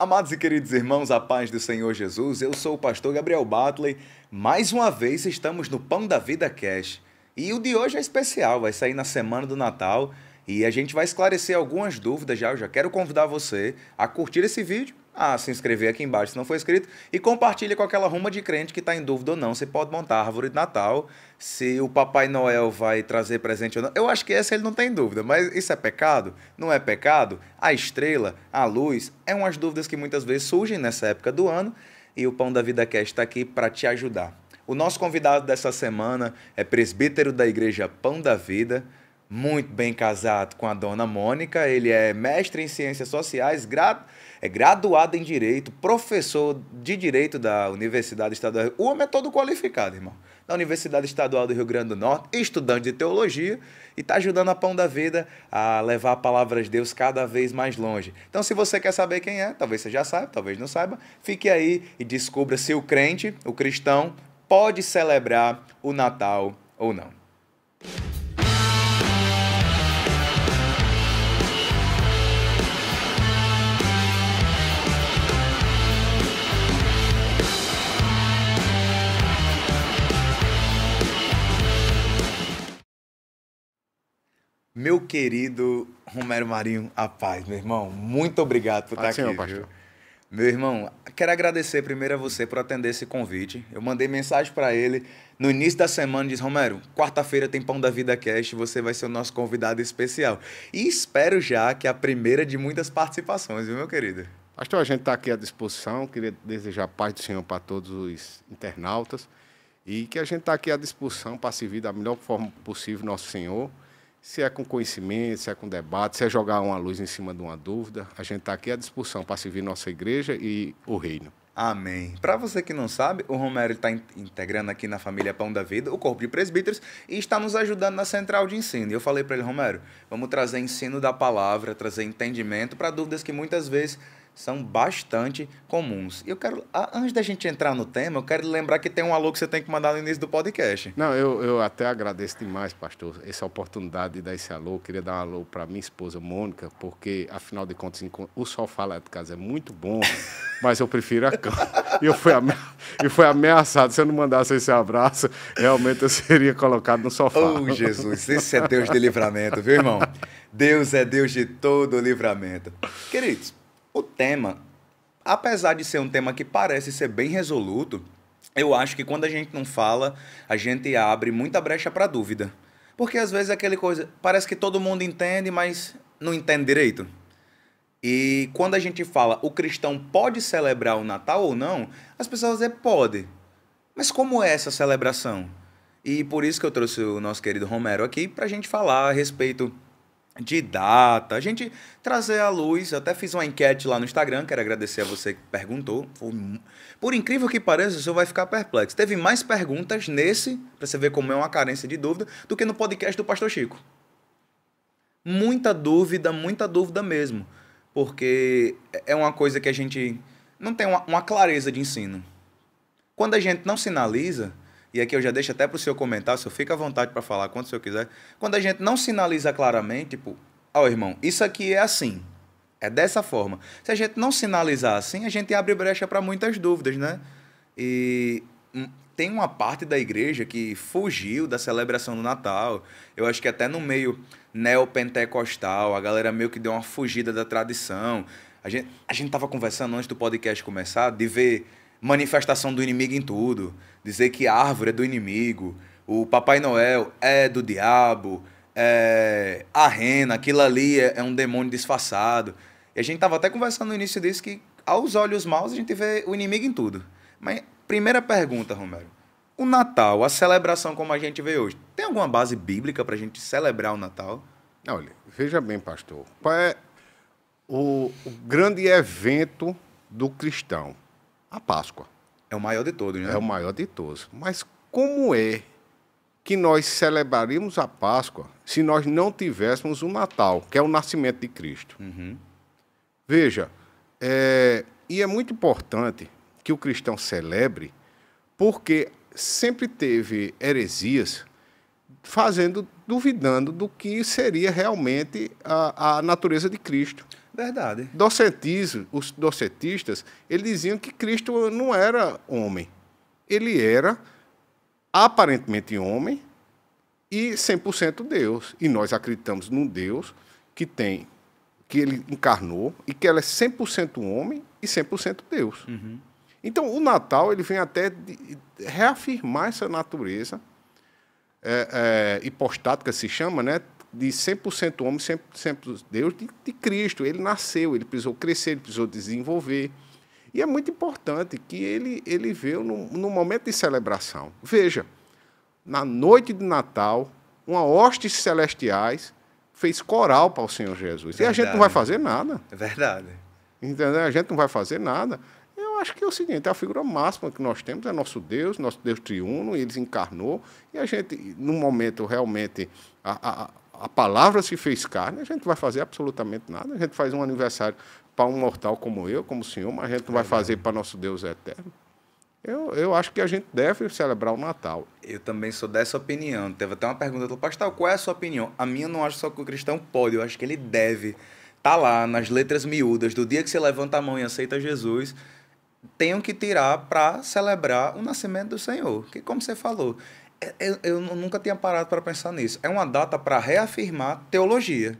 Amados e queridos irmãos, a paz do Senhor Jesus, eu sou o pastor Gabriel Batley. Mais uma vez estamos no Pão da Vida Cash. E o de hoje é especial, vai sair na semana do Natal e a gente vai esclarecer algumas dúvidas já. Eu já quero convidar você a curtir esse vídeo a ah, se inscrever aqui embaixo se não for inscrito e compartilha com aquela ruma de crente que está em dúvida ou não se pode montar a árvore de Natal, se o Papai Noel vai trazer presente ou não. Eu acho que essa ele não tem tá dúvida, mas isso é pecado? Não é pecado? A estrela, a luz, é umas dúvidas que muitas vezes surgem nessa época do ano e o Pão da Vida Cast está aqui para te ajudar. O nosso convidado dessa semana é presbítero da Igreja Pão da Vida, muito bem casado com a dona Mônica, ele é mestre em ciências sociais, grato é graduado em direito, professor de direito da Universidade Estadual. O homem é todo qualificado, irmão. Da Universidade Estadual do Rio Grande do Norte, estudante de teologia e está ajudando a Pão da Vida a levar a palavra de Deus cada vez mais longe. Então, se você quer saber quem é, talvez você já saiba, talvez não saiba, fique aí e descubra se o crente, o cristão, pode celebrar o Natal ou não. Meu querido Romero Marinho, a paz, meu irmão. Muito obrigado por paz estar assim, aqui. Senhor, meu irmão, quero agradecer primeiro a você por atender esse convite. Eu mandei mensagem para ele no início da semana, diz Romero, quarta-feira tem Pão da Vida Cast, você vai ser o nosso convidado especial. E espero já que é a primeira de muitas participações, viu, meu querido? Pastor, a gente está aqui à disposição. Queria desejar paz do Senhor para todos os internautas e que a gente está aqui à disposição para servir da melhor forma possível nosso Senhor se é com conhecimento, se é com debate, se é jogar uma luz em cima de uma dúvida, a gente está aqui à disposição para servir nossa igreja e o reino. Amém. Para você que não sabe, o Romero está integrando aqui na família Pão da Vida, o Corpo de Presbíteros, e está nos ajudando na central de ensino. E eu falei para ele, Romero, vamos trazer ensino da palavra, trazer entendimento para dúvidas que muitas vezes são bastante comuns. Eu quero, antes da gente entrar no tema, eu quero lembrar que tem um alô que você tem que mandar no início do podcast. Não, eu, eu até agradeço demais, pastor, essa oportunidade de dar esse alô. Eu queria dar um alô para minha esposa Mônica, porque, afinal de contas, o sofá lá de casa é muito bom, mas eu prefiro a cama. E eu fui, ame... eu fui ameaçado. Se eu não mandasse esse abraço, realmente eu seria colocado no sofá. Oh, Jesus, esse é Deus de livramento, viu, irmão? Deus é Deus de todo livramento. Queridos, o tema, apesar de ser um tema que parece ser bem resoluto, eu acho que quando a gente não fala, a gente abre muita brecha para dúvida. Porque às vezes é aquele coisa, parece que todo mundo entende, mas não entende direito. E quando a gente fala o cristão pode celebrar o Natal ou não, as pessoas dizem pode. Mas como é essa celebração? E por isso que eu trouxe o nosso querido Romero aqui para a gente falar a respeito de data, a gente trazer à luz. Eu até fiz uma enquete lá no Instagram, quero agradecer a você que perguntou. Por incrível que pareça, você vai ficar perplexo. Teve mais perguntas nesse, para você ver como é uma carência de dúvida, do que no podcast do Pastor Chico. Muita dúvida, muita dúvida mesmo. Porque é, é uma coisa que a gente não tem uma, uma clareza de ensino. Quando a gente não sinaliza, e aqui eu já deixo até para o senhor comentar, o senhor fica à vontade para falar quando o senhor quiser. Quando a gente não sinaliza claramente, tipo, ó oh, irmão, isso aqui é assim, é dessa forma. Se a gente não sinalizar assim, a gente abre brecha para muitas dúvidas, né? E hum, tem uma parte da igreja que fugiu da celebração do Natal. Eu acho que até no meio neopentecostal, a galera meio que deu uma fugida da tradição. A gente, a gente tava conversando antes do podcast começar de ver manifestação do inimigo em tudo dizer que a árvore é do inimigo, o Papai Noel é do diabo, é a rena, aquilo ali é, é um demônio disfarçado. E a gente tava até conversando no início disso que, aos olhos maus, a gente vê o inimigo em tudo. Mas, primeira pergunta, Romero. O Natal, a celebração como a gente vê hoje, tem alguma base bíblica para a gente celebrar o Natal? Olha, veja bem, pastor. Qual é o, o grande evento do cristão? A Páscoa. É o maior de todos, né? É o maior de todos. Mas como é que nós celebraríamos a Páscoa se nós não tivéssemos o Natal, que é o nascimento de Cristo? Uhum. Veja, é, e é muito importante que o cristão celebre, porque sempre teve heresias fazendo, duvidando do que seria realmente a, a natureza de Cristo. Verdade. Docetismo, os docetistas, eles diziam que Cristo não era homem. Ele era aparentemente homem e 100% Deus. E nós acreditamos num Deus que tem que ele encarnou e que ele é 100% homem e 100% Deus. Uhum. Então, o Natal ele vem até reafirmar essa natureza é, é, hipostática, se chama, né? de 100% homem, 100%, 100% Deus de, de Cristo. Ele nasceu, ele precisou crescer, ele precisou desenvolver. E é muito importante que ele, ele veio num, no momento de celebração. Veja, na noite de Natal, uma hoste celestiais fez coral para o Senhor Jesus. Verdade. E a gente não vai fazer nada. É verdade. Entendeu? A gente não vai fazer nada. Eu acho que é o seguinte, é a figura máxima que nós temos é nosso Deus, nosso Deus triuno, ele encarnou, e a gente, num momento realmente a, a, a palavra se fez carne, a gente vai fazer absolutamente nada. A gente faz um aniversário para um mortal como eu, como o senhor, mas a gente não vai é fazer para nosso Deus eterno. Eu, eu acho que a gente deve celebrar o Natal. Eu também sou dessa opinião. Teve até uma pergunta do pastor, qual é a sua opinião? A minha não acho só que o cristão pode, eu acho que ele deve. Tá lá nas letras miúdas, do dia que você levanta a mão e aceita Jesus, tenham que tirar para celebrar o nascimento do Senhor. Que como você falou, eu, eu nunca tinha parado para pensar nisso. É uma data para reafirmar teologia,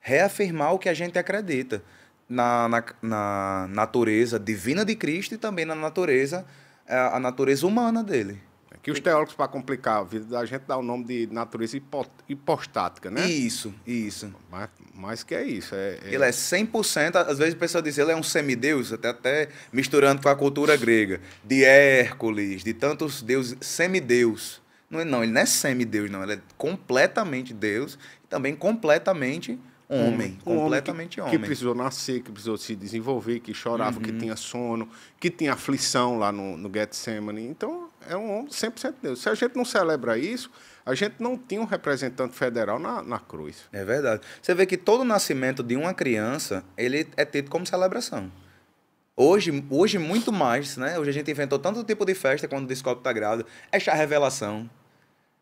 reafirmar o que a gente acredita na, na, na natureza divina de Cristo e também na natureza, é, a natureza humana dele. É que os teólogos, para complicar a vida da gente, dá o nome de natureza hipo, hipostática, né? Isso, isso. Mas, mas que é isso. É, é... Ele é 100%, às vezes a pessoa diz, ele é um semideus, até, até misturando com a cultura grega, de Hércules, de tantos deuses, semideus. Não, é, não ele não é semideus, não. Ele é completamente Deus e também completamente homem. Um, um completamente homem que, homem. que, precisou nascer, que precisou se desenvolver, que chorava, uhum. que tinha sono, que tinha aflição lá no, no Getsemane. Então, é um homem 100% Deus. Se a gente não celebra isso, a gente não tinha um representante federal na, na cruz. É verdade. Você vê que todo nascimento de uma criança, ele é tido como celebração. Hoje, hoje muito mais, né? Hoje a gente inventou tanto tipo de festa quando descobre o tá grávida. É chá revelação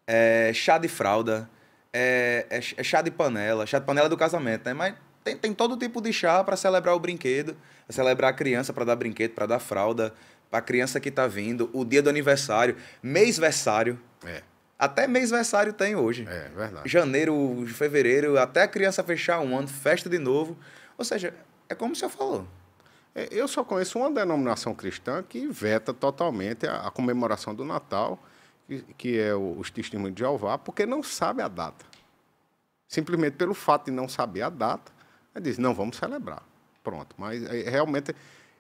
é chá de fralda, é, é, é, chá de panela, chá de panela do casamento, né? Mas tem, tem todo tipo de chá para celebrar o brinquedo, pra celebrar a criança, para dar brinquedo, para dar fralda, para a criança que está vindo, o dia do aniversário, mês É. Até mês versário tem hoje. É, verdade. Janeiro, fevereiro, até a criança fechar um ano, festa de novo. Ou seja, é como o senhor falou. É, eu só conheço uma denominação cristã que veta totalmente a, a comemoração do Natal que é os testemunhos de Jeová, porque não sabe a data. Simplesmente pelo fato de não saber a data, ele diz, não, vamos celebrar. Pronto. Mas é, é, realmente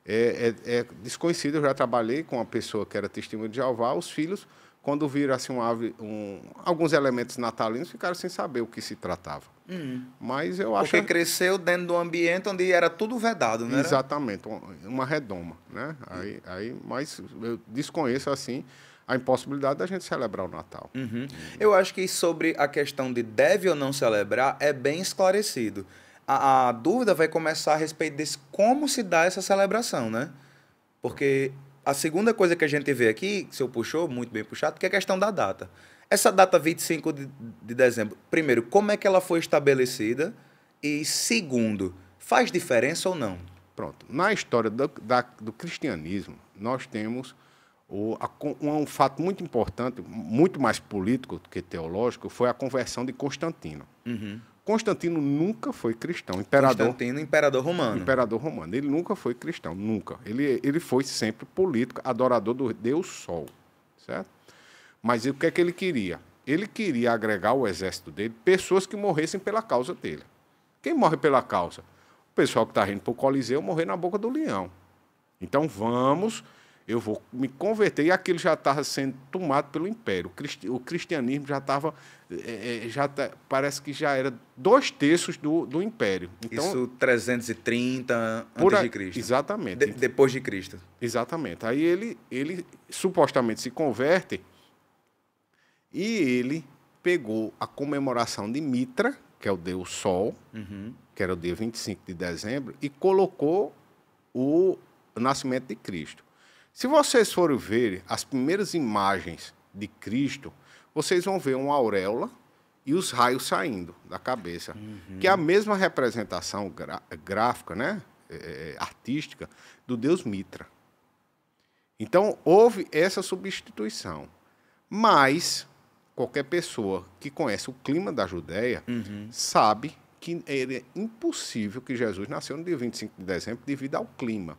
é, é, é desconhecido. Eu já trabalhei com uma pessoa que era testemunha de Jeová, os filhos, quando viram assim, um um, alguns elementos natalinos, ficaram sem saber o que se tratava. Hum. Mas eu acho... Porque cresceu dentro de um ambiente onde era tudo vedado, né? Exatamente, uma redoma, né? Aí, aí, mas eu desconheço, assim, a impossibilidade da gente celebrar o Natal. Uhum. Eu acho que sobre a questão de deve ou não celebrar é bem esclarecido. A, a dúvida vai começar a respeito desse como se dá essa celebração, né? Porque a segunda coisa que a gente vê aqui, se eu puxou, muito bem puxado, que é a questão da data. Essa data 25 de, de dezembro, primeiro, como é que ela foi estabelecida? E segundo, faz diferença ou não? Pronto. Na história do, da, do cristianismo, nós temos um, fato muito importante, muito mais político do que teológico, foi a conversão de Constantino. Uhum. Constantino nunca foi cristão. Imperador, Constantino, imperador romano. Imperador romano. Ele nunca foi cristão, nunca. Ele, ele foi sempre político, adorador do Deus Sol, certo? Mas o que é que ele queria? Ele queria agregar ao exército dele pessoas que morressem pela causa dele. Quem morre pela causa? O pessoal que está indo para o Coliseu morrer na boca do leão. Então vamos eu vou me converter. E aquilo já estava sendo tomado pelo império. O cristianismo já estava. É, é, já tá, parece que já era dois terços do, do império. Então, Isso 330 por antes de Cristo. Exatamente. De, depois de Cristo. Exatamente. Aí ele, ele supostamente se converte e ele pegou a comemoração de Mitra, que é o Deus Sol, uhum. que era o dia 25 de dezembro, e colocou o nascimento de Cristo. Se vocês forem ver as primeiras imagens de Cristo, vocês vão ver uma auréola e os raios saindo da cabeça, uhum. que é a mesma representação gráfica, né, é, é, é, artística do Deus Mitra. Então houve essa substituição, mas qualquer pessoa que conhece o clima da Judéia uhum. sabe que era impossível que Jesus nasceu no dia 25 de dezembro devido ao clima.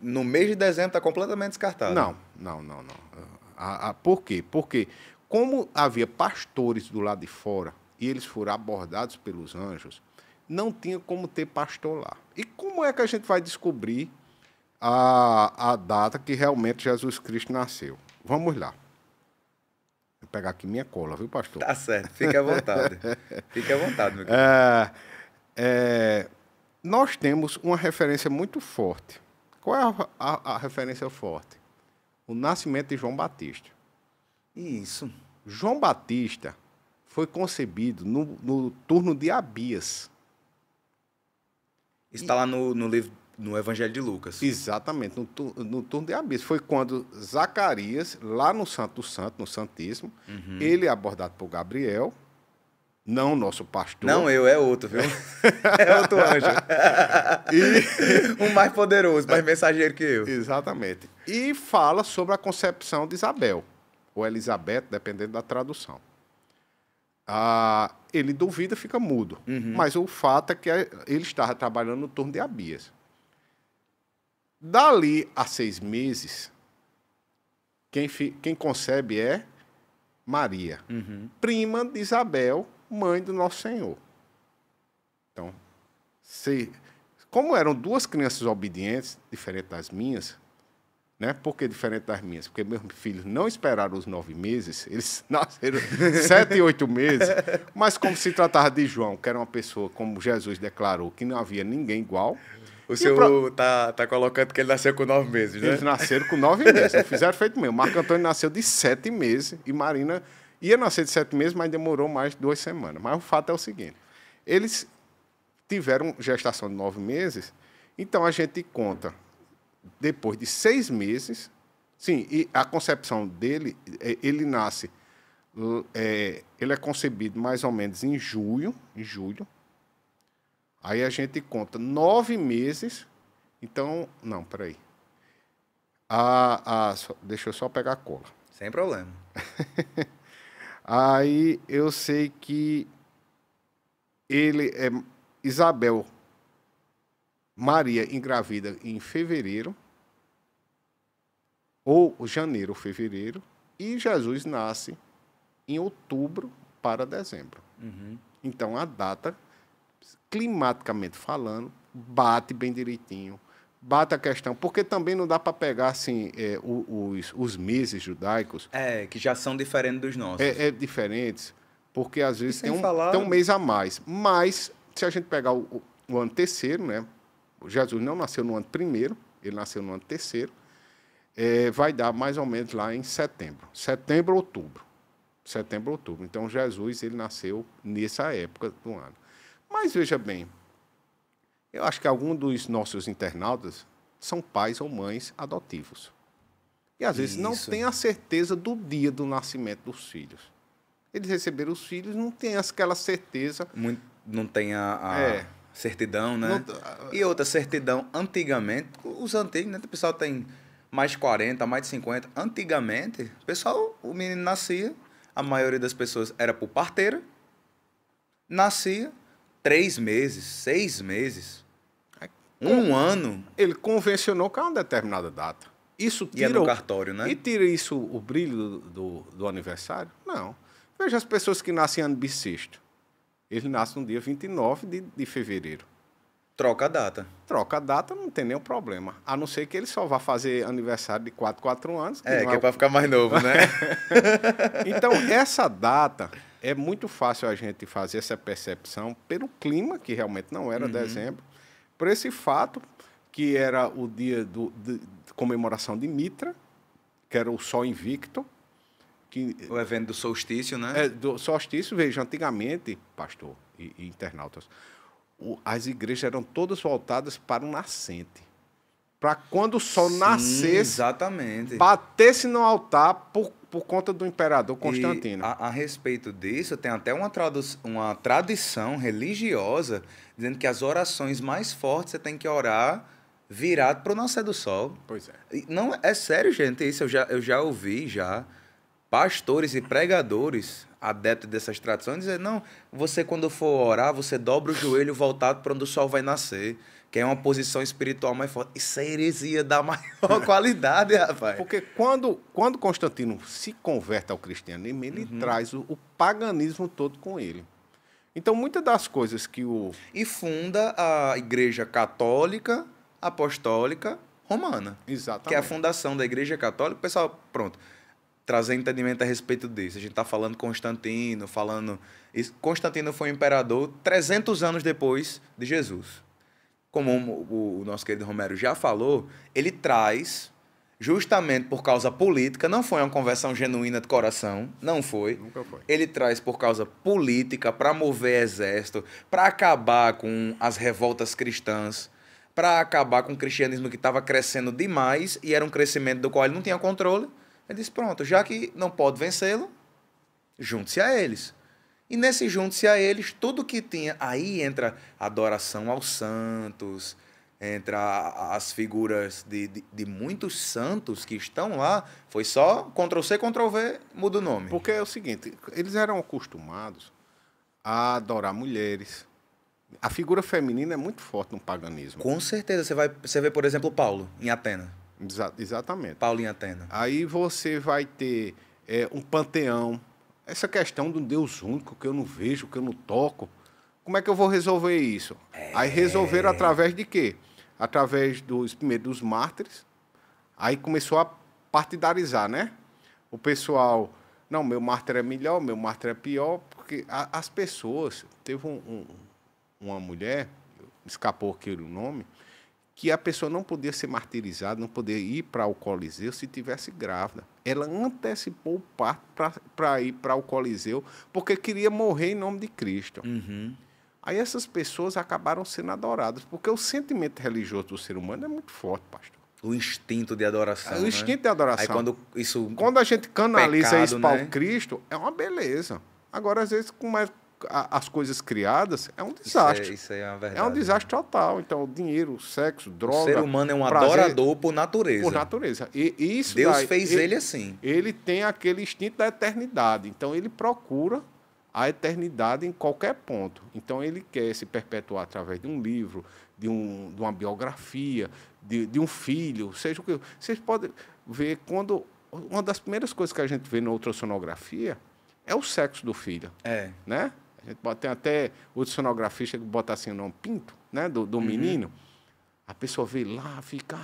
No mês de dezembro está completamente descartado. Não, não, não, não. A, ah, a, ah, por quê? Porque como havia pastores do lado de fora e eles foram abordados pelos anjos, não tinha como ter pastor lá. E como é que a gente vai descobrir a, a data que realmente Jesus Cristo nasceu? Vamos lá. Vou pegar aqui minha cola, viu, pastor? Tá certo, fique à vontade. fique à vontade, meu querido. É, é, nós temos uma referência muito forte. Qual é a, a, a referência forte? O nascimento de João Batista. Isso. João Batista foi concebido no, no turno de Abias. Está lá no, no livro no Evangelho de Lucas. Exatamente, no, no turno de Abismo. Foi quando Zacarias, lá no Santo Santo, no Santíssimo, uhum. ele é abordado por Gabriel, não nosso pastor. Não eu, é outro, viu? é outro anjo. e... Um mais poderoso, mais mensageiro que eu. Exatamente. E fala sobre a concepção de Isabel, ou Elizabeth, dependendo da tradução. Ah, ele duvida, fica mudo. Uhum. Mas o fato é que ele estava trabalhando no turno de Abias. Dali a seis meses, quem, quem concebe é Maria, uhum. prima de Isabel, mãe do Nosso Senhor. Então, se, como eram duas crianças obedientes, diferente das minhas, né? Por que diferente das minhas? Porque meus filhos não esperaram os nove meses, eles nasceram sete e oito meses, mas como se tratava de João, que era uma pessoa, como Jesus declarou, que não havia ninguém igual, o senhor seu pro... tá, tá colocando que ele nasceu com nove meses, né? Eles nasceram com nove meses, não fizeram feito mesmo Marco Antônio nasceu de sete meses e Marina ia nascer de sete meses, mas demorou mais de duas semanas. Mas o fato é o seguinte: eles tiveram gestação de nove meses, então a gente conta depois de seis meses. Sim, e a concepção dele, é, ele nasce, é, ele é concebido mais ou menos em julho, em julho, Aí a gente conta nove meses. Então, não, peraí. A, Ah, só, deixa eu só pegar a cola. Sem problema. aí eu sei que ele é Isabel Maria engravida em fevereiro ou janeiro, fevereiro, e Jesus nasce em outubro para dezembro. Uhum. Então a data climaticamente falando, bate bem direitinho. Bate a questão, porque também não dá para pegar assim é, os, os meses judaicos. É, que já são diferentes dos nossos. É, é diferentes, porque às vezes tem um, falar... tem um, mês a mais. Mas, se a gente pegar o, o ano terceiro, né? Jesus não nasceu no ano primeiro, ele nasceu no ano terceiro. É, vai dar mais ou menos lá em setembro. Setembro, outubro. Setembro, outubro. Então, Jesus, ele nasceu nessa época do ano. Mas veja bem, eu acho que alguns dos nossos internautas são pais ou mães adotivos. E às vezes Isso. não têm a certeza do dia do nascimento dos filhos. Eles receberam os filhos, não têm aquela certeza. Muito, não tem a, a é. certidão, né? Não, e outra certidão, antigamente, os antigos, né? O pessoal tem mais de 40, mais de 50. Antigamente, o pessoal, o menino nascia, a maioria das pessoas era por parteira, nascia, três meses, seis meses, um ano. Ele convencionou com uma determinada data. Isso tira e é no o, cartório, né? E tira isso o brilho do, do, do aniversário? Não. Veja as pessoas que nascem ano bissexto. Ele nasce no dia 29 de, de fevereiro. Troca a data. Troca a data, não tem nenhum problema. A não ser que ele só vá fazer aniversário de 4, 4 anos. Que é, que é, é o... para ficar mais novo, né? então, essa data é muito fácil a gente fazer essa percepção pelo clima, que realmente não era uhum. dezembro, por esse fato que era o dia do, de, de comemoração de Mitra, que era o Sol Invicto. Que, o evento do solstício, né? É, do solstício, veja, antigamente, pastor e, e internautas, o, as igrejas eram todas voltadas para o nascente. Para quando o sol Sim, nascesse, exatamente. batesse no altar por por conta do imperador Constantino. A, a, respeito disso, tem até uma, uma tradição religiosa dizendo que as orações mais fortes você tem que orar virado para o nascer do sol. Pois é. Não, é sério, gente, isso eu já, eu já ouvi já pastores e pregadores adeptos dessas tradições dizer, não, você quando for orar, você dobra o joelho voltado para onde o sol vai nascer que é uma posição espiritual mais forte. Isso é heresia da maior qualidade, rapaz. Porque quando, quando Constantino se converte ao cristianismo, ele uhum. traz o, o, paganismo todo com ele. Então, muitas das coisas que o. E funda a Igreja Católica Apostólica Romana. Exatamente. Que é a fundação da Igreja Católica. Pessoal, pronto. Trazer entendimento a respeito disso. A gente está falando Constantino, falando. Constantino foi imperador 300 anos depois de Jesus como o, nosso querido Romero já falou, ele traz, justamente por causa política, não foi uma conversão genuína de coração, não foi. Nunca foi. Ele traz por causa política, para mover exército, para acabar com as revoltas cristãs, para acabar com o cristianismo que estava crescendo demais e era um crescimento do qual ele não tinha controle. Ele disse: pronto, já que não pode vencê-lo, junte-se a eles. E nesse junte-se a eles, tudo que tinha. Aí entra adoração aos santos, entra as figuras de, de, de, muitos santos que estão lá. Foi só Ctrl-C, Ctrl-V, muda o nome. Porque é o seguinte, eles eram acostumados a adorar mulheres. A figura feminina é muito forte no paganismo. Com certeza. Você, vai, você vê, por exemplo, Paulo em Atena. Exa exatamente. Paulo em Atena. Aí você vai ter é, um panteão essa questão do Deus único que eu não vejo, que eu não toco, como é que eu vou resolver isso? É... Aí resolveram através de quê? Através dos primeiro dos mártires. Aí começou a partidarizar, né? O pessoal, não, meu mártir é melhor, meu mártir é pior, porque a, as pessoas. Teve um, um, uma mulher, escapou aqui o nome, que a pessoa não podia ser martirizada, não podia ir para o Coliseu se tivesse grávida. Ela antecipou o parto para ir para o Coliseu porque queria morrer em nome de Cristo. Uhum. Aí essas pessoas acabaram sendo adoradas, porque o sentimento religioso do ser humano é muito forte, pastor. O instinto de adoração. É, o né? instinto de adoração. Aí quando isso. Quando a gente canaliza pecado, isso para né? o Cristo, é uma beleza. Agora, às vezes, as coisas criadas, é um é- desastre. Isso é, isso é, verdade, é um desastre né? total. Então, dinheiro, sexo, droga. O ser humano é um prazer, adorador por natureza. Por natureza. E, e isso Deus daí, fez ele, ele assim. Ele tem aquele instinto da eternidade. Então, ele procura a eternidade em qualquer ponto. Então, ele quer se perpetuar através de um livro, de, um, de uma biografia, de, de um filho, seja o que. Vocês podem ver quando. Uma das primeiras coisas que a gente vê na ultrassonografia é o sexo do filho. É. Né? A gente bota, tem até outro sonografista que bota assim o nome, Pinto, né? Do, do uhum. menino. A pessoa vê lá, fica.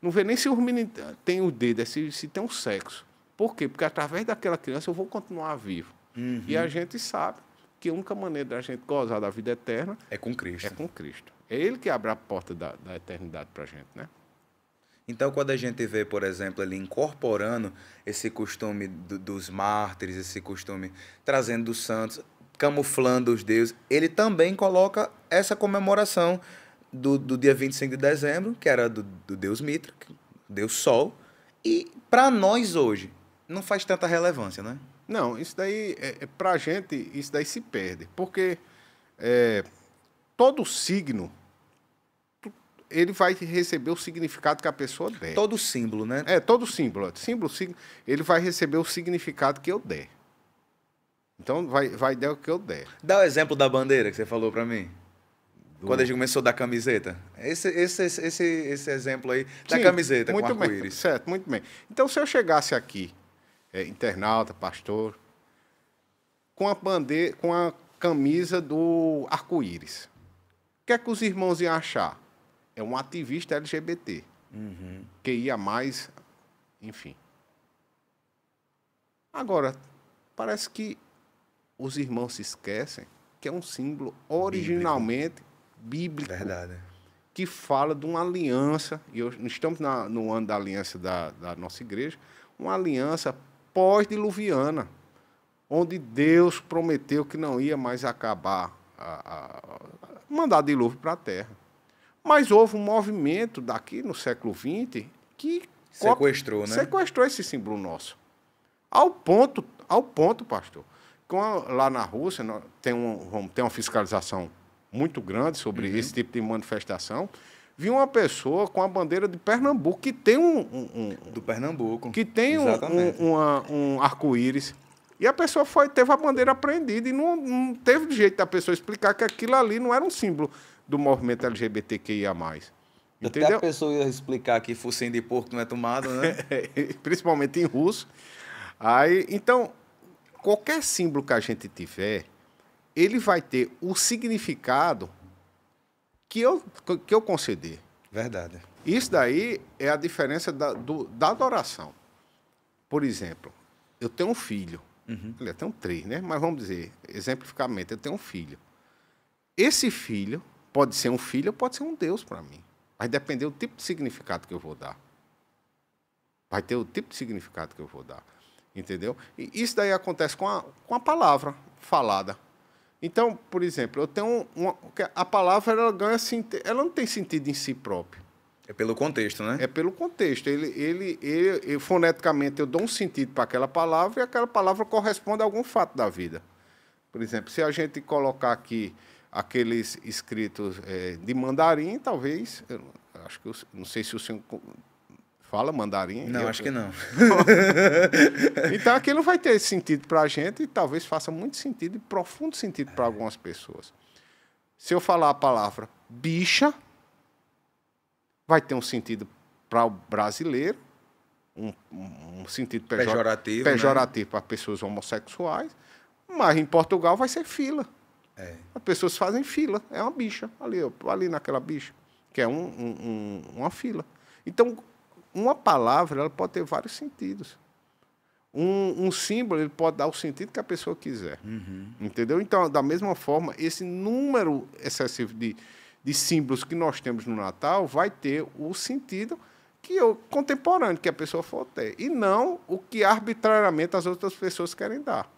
Não vê nem se o menino tem o dedo, é se, se tem um sexo. Por quê? Porque através daquela criança eu vou continuar vivo. Uhum. E a gente sabe que a única maneira da gente gozar da vida eterna é com Cristo. É com Cristo. É Ele que abre a porta da, da eternidade para a gente, né? Então, quando a gente vê, por exemplo, ali incorporando esse costume do, dos mártires, esse costume trazendo dos santos, camuflando os deuses, ele também coloca essa comemoração do, do dia 25 de dezembro, que era do, do deus Mitra, deus Sol, e para nós hoje não faz tanta relevância, né? Não, isso daí, é, é para a gente, isso daí se perde, porque é, todo signo ele vai receber o significado que a pessoa der. Todo símbolo, né? É, todo símbolo. Símbolo, signo, ele vai receber o significado que eu der. Então vai, vai dar o que eu der. Dá o exemplo da bandeira que você falou para mim. Do... Quando a gente começou da camiseta. Esse, esse, esse, esse exemplo aí da Sim, camiseta muito com arco-íris. Certo, muito bem. Então, se eu chegasse aqui, é, internauta, pastor, com a, bandeira, com a camisa do arco-íris, o que é que os irmãos iam achar? É um ativista LGBT. Uhum. Que ia mais, enfim. Agora, parece que os irmãos se esquecem que é um símbolo originalmente bíblico, bíblico Verdade. que fala de uma aliança, e eu, estamos na, no ano da aliança da, da nossa igreja, uma aliança pós-diluviana, onde Deus prometeu que não ia mais acabar, a, a, mandar dilúvio para a terra. Mas houve um movimento daqui no século XX que sequestrou, né? sequestrou esse símbolo nosso. Ao ponto, ao ponto, pastor, a, lá na Rússia tem, um, tem uma fiscalização muito grande sobre uhum. esse tipo de manifestação. Vi uma pessoa com a bandeira de Pernambuco, que tem um. um, um Do Pernambuco. Que tem Exatamente. um, um, arco-íris. E a pessoa foi, teve a bandeira apreendida e não, não teve jeito da pessoa explicar que aquilo ali não era um símbolo do movimento LGBTQIA. Entendeu? Até a pessoa ia explicar que focinho de porco não é tomado, né? Principalmente em russo. Aí, então, qualquer símbolo que a gente tiver, ele vai ter o significado que eu, que eu conceder. Verdade. Isso daí é a diferença da, do, da adoração. Por exemplo, eu tenho um filho. Uhum. Eu tenho três, né? Mas vamos dizer, exemplificamente, eu tenho um filho. Esse filho pode ser um filho ou pode ser um Deus para mim. Vai depender do tipo de significado que eu vou dar. Vai ter o tipo de significado que eu vou dar. Entendeu? E isso daí acontece com a, com a palavra falada. Então, por exemplo, eu tenho uma, a palavra ela ganha ela não tem sentido em si próprio. É pelo contexto, né? É pelo contexto. Ele, ele, ele, ele foneticamente eu dou um sentido para aquela palavra e aquela palavra corresponde a algum fato da vida. Por exemplo, se a gente colocar aqui aqueles escritos é, de mandarim, talvez, acho que eu, não sei se o senhor Fala mandarim? Não, eu... acho que não. então aquilo vai ter sentido para a gente e talvez faça muito sentido e profundo sentido para algumas pessoas. Se eu falar a palavra bicha, vai ter um sentido para o brasileiro, um, um sentido pejor... pejorativo, pejorativo né? para pessoas homossexuais, mas em Portugal vai ser fila. É. As pessoas fazem fila, é uma bicha, ali, ali naquela bicha, que é um, um, uma fila. Então, uma palavra ela pode ter vários sentidos. Um, um, símbolo ele pode dar o sentido que a pessoa quiser. Uhum. Entendeu? Então, da mesma forma, esse número excessivo de, de símbolos que nós temos no Natal vai ter o sentido que eu, contemporâneo que a pessoa for ter. E não o que arbitrariamente as outras pessoas querem dar.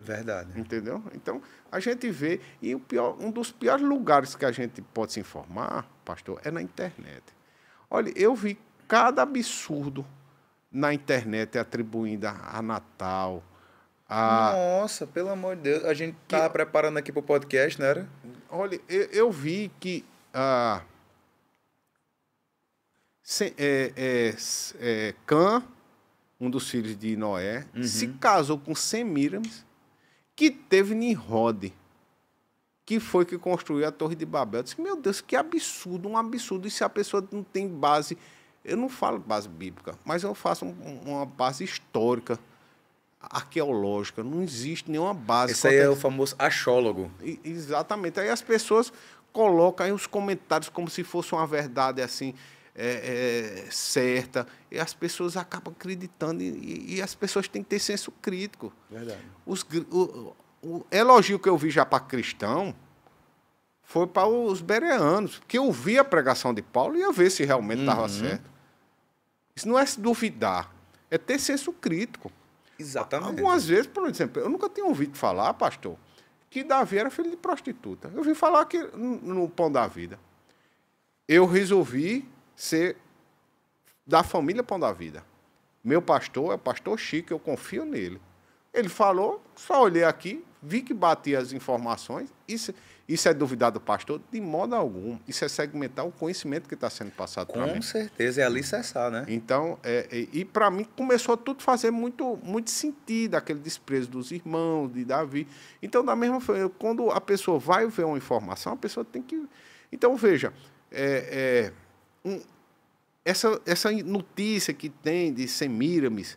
Verdade. Entendeu? Então, a gente vê. E o pior, um dos piores lugares que a gente pode se informar, pastor, é na internet. Olha, eu vi cada absurdo na internet atribuindo a Natal. A... Nossa, pelo amor de Deus. A gente tá que... preparando aqui pro podcast, né? Olha, eu, eu vi que. Ah, se, é, é, é, Can, um dos filhos de Noé, uhum. se casou com Semiramis, que teve Nimrod, que foi que construiu a Torre de Babel. Eu disse, meu Deus, que absurdo, um absurdo. E se a pessoa não tem base eu não falo base bíblica, mas eu faço um, uma base histórica, arqueológica. Não existe nenhuma base. Esse aí é o famoso achólogo. E, exatamente. Aí as pessoas colocam aí os comentários como se fosse uma verdade assim. É, é, certa, e as pessoas acabam acreditando, e, e, as pessoas têm que ter senso crítico. Verdade. Os, o, o elogio que eu vi já para cristão, foi para os bereanos, que vi a pregação de Paulo e ia ver se realmente estava uhum. certo. Isso não é se duvidar, é ter senso crítico. Exatamente. Algumas vezes, por exemplo, eu nunca tinha ouvido falar, pastor, que Davi era filho de prostituta. Eu vi falar que no Pão da Vida. Eu resolvi ser da família Pão da Vida. Meu pastor é o pastor Chico, eu confio nele. Ele falou, só olhei aqui, vi que batia as informações. Isso, isso é duvidar do pastor? De modo algum. Isso é segmentar o conhecimento que está sendo passado para mim. Com certeza, é cessar, né? Então, é, é e para mim começou a tudo fazer muito, muito sentido, aquele desprezo dos irmãos, de Davi. Então, da mesma forma, quando a pessoa vai ver uma informação, a pessoa tem que. Então, veja, é, é um, essa, essa notícia que tem de Semiramis,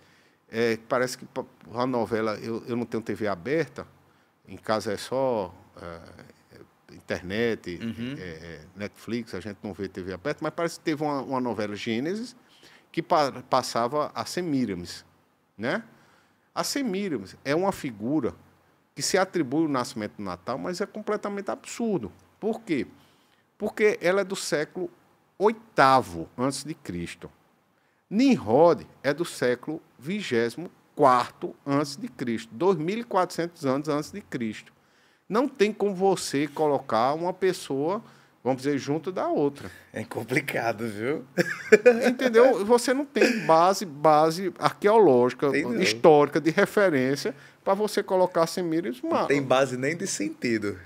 é, parece que a novela, eu, eu não tenho TV aberta, em casa é só internet, uhum. É, é, Netflix, a gente não vê TV aberta, mas parece que teve uma, uma novela Gênesis que pa passava a Semíramis, né? A Semíramis é uma figura que se atribui o nascimento do Natal, mas é completamente absurdo. Por quê? Porque ela é do século VIII antes de Cristo. Nimrod é do século 24 antes de Cristo, 2400 anos antes de Cristo não tem como você colocar uma pessoa, vamos dizer, junto da outra. É complicado, viu? Entendeu? Você não tem base, base arqueológica, Entendeu? histórica, de referência, para você colocar Semíris Não tem base nem de sentido.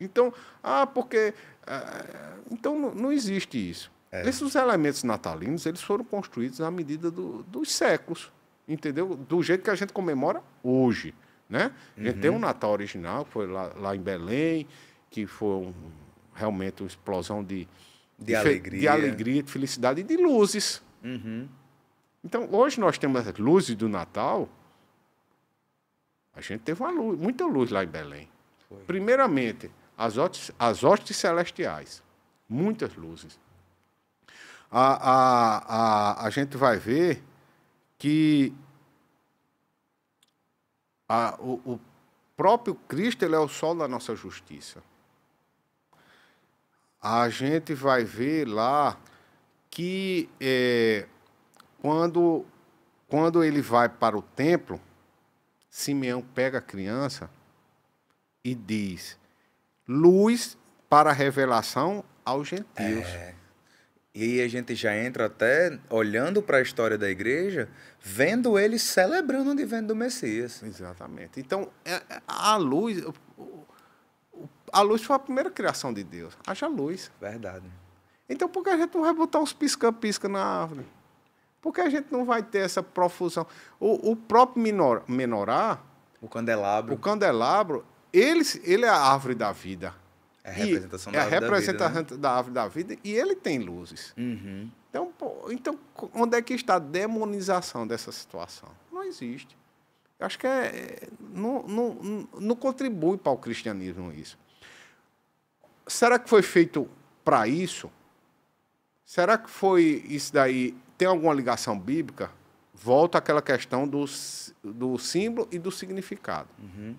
Então, ah, porque. Ah, então não existe isso. É. Esses elementos natalinos eles foram construídos à medida do, dos séculos, entendeu? Do jeito que a gente comemora hoje né? Uhum. tem um uhum. Natal original, que foi lá, lá em Belém, que foi um, realmente uma explosão de, de, de alegria. de alegria, de felicidade e de luzes. Uhum. Então, hoje nós temos as luzes do Natal. A gente teve uma luz, muita luz lá em Belém. Foi. Primeiramente, as hostes, as hostes celestiais. Muitas luzes. A, a, a, a gente vai ver que a, o, o próprio Cristo ele é o sol da nossa justiça. A gente vai ver lá que é, quando, quando ele vai para o templo, Simeão pega a criança e diz: luz para a revelação aos gentios. É. E aí a gente já entra até olhando para a história da igreja, vendo ele celebrando o advento do Messias. Exatamente. Então, é, é, a luz, a luz foi a primeira criação de Deus. Haja luz. Verdade. Então, por que a gente não vai botar uns pisca-pisca na árvore? Por que a gente não vai ter essa profusão? O, o próprio menorá... O candelabro. O candelabro, ele, ele é a árvore da vida. É a representação, da, é a árvore representação da, vida, né? da, da vida. E ele tem luzes. Uhum. Então, pô, então, onde é que está a demonização dessa situação? Não existe. Eu acho que é, é, não, não, não contribui para o cristianismo isso. Será que foi feito para isso? Será que foi isso daí? Tem alguma ligação bíblica? Volta àquela questão do, do símbolo e do significado. Uhum.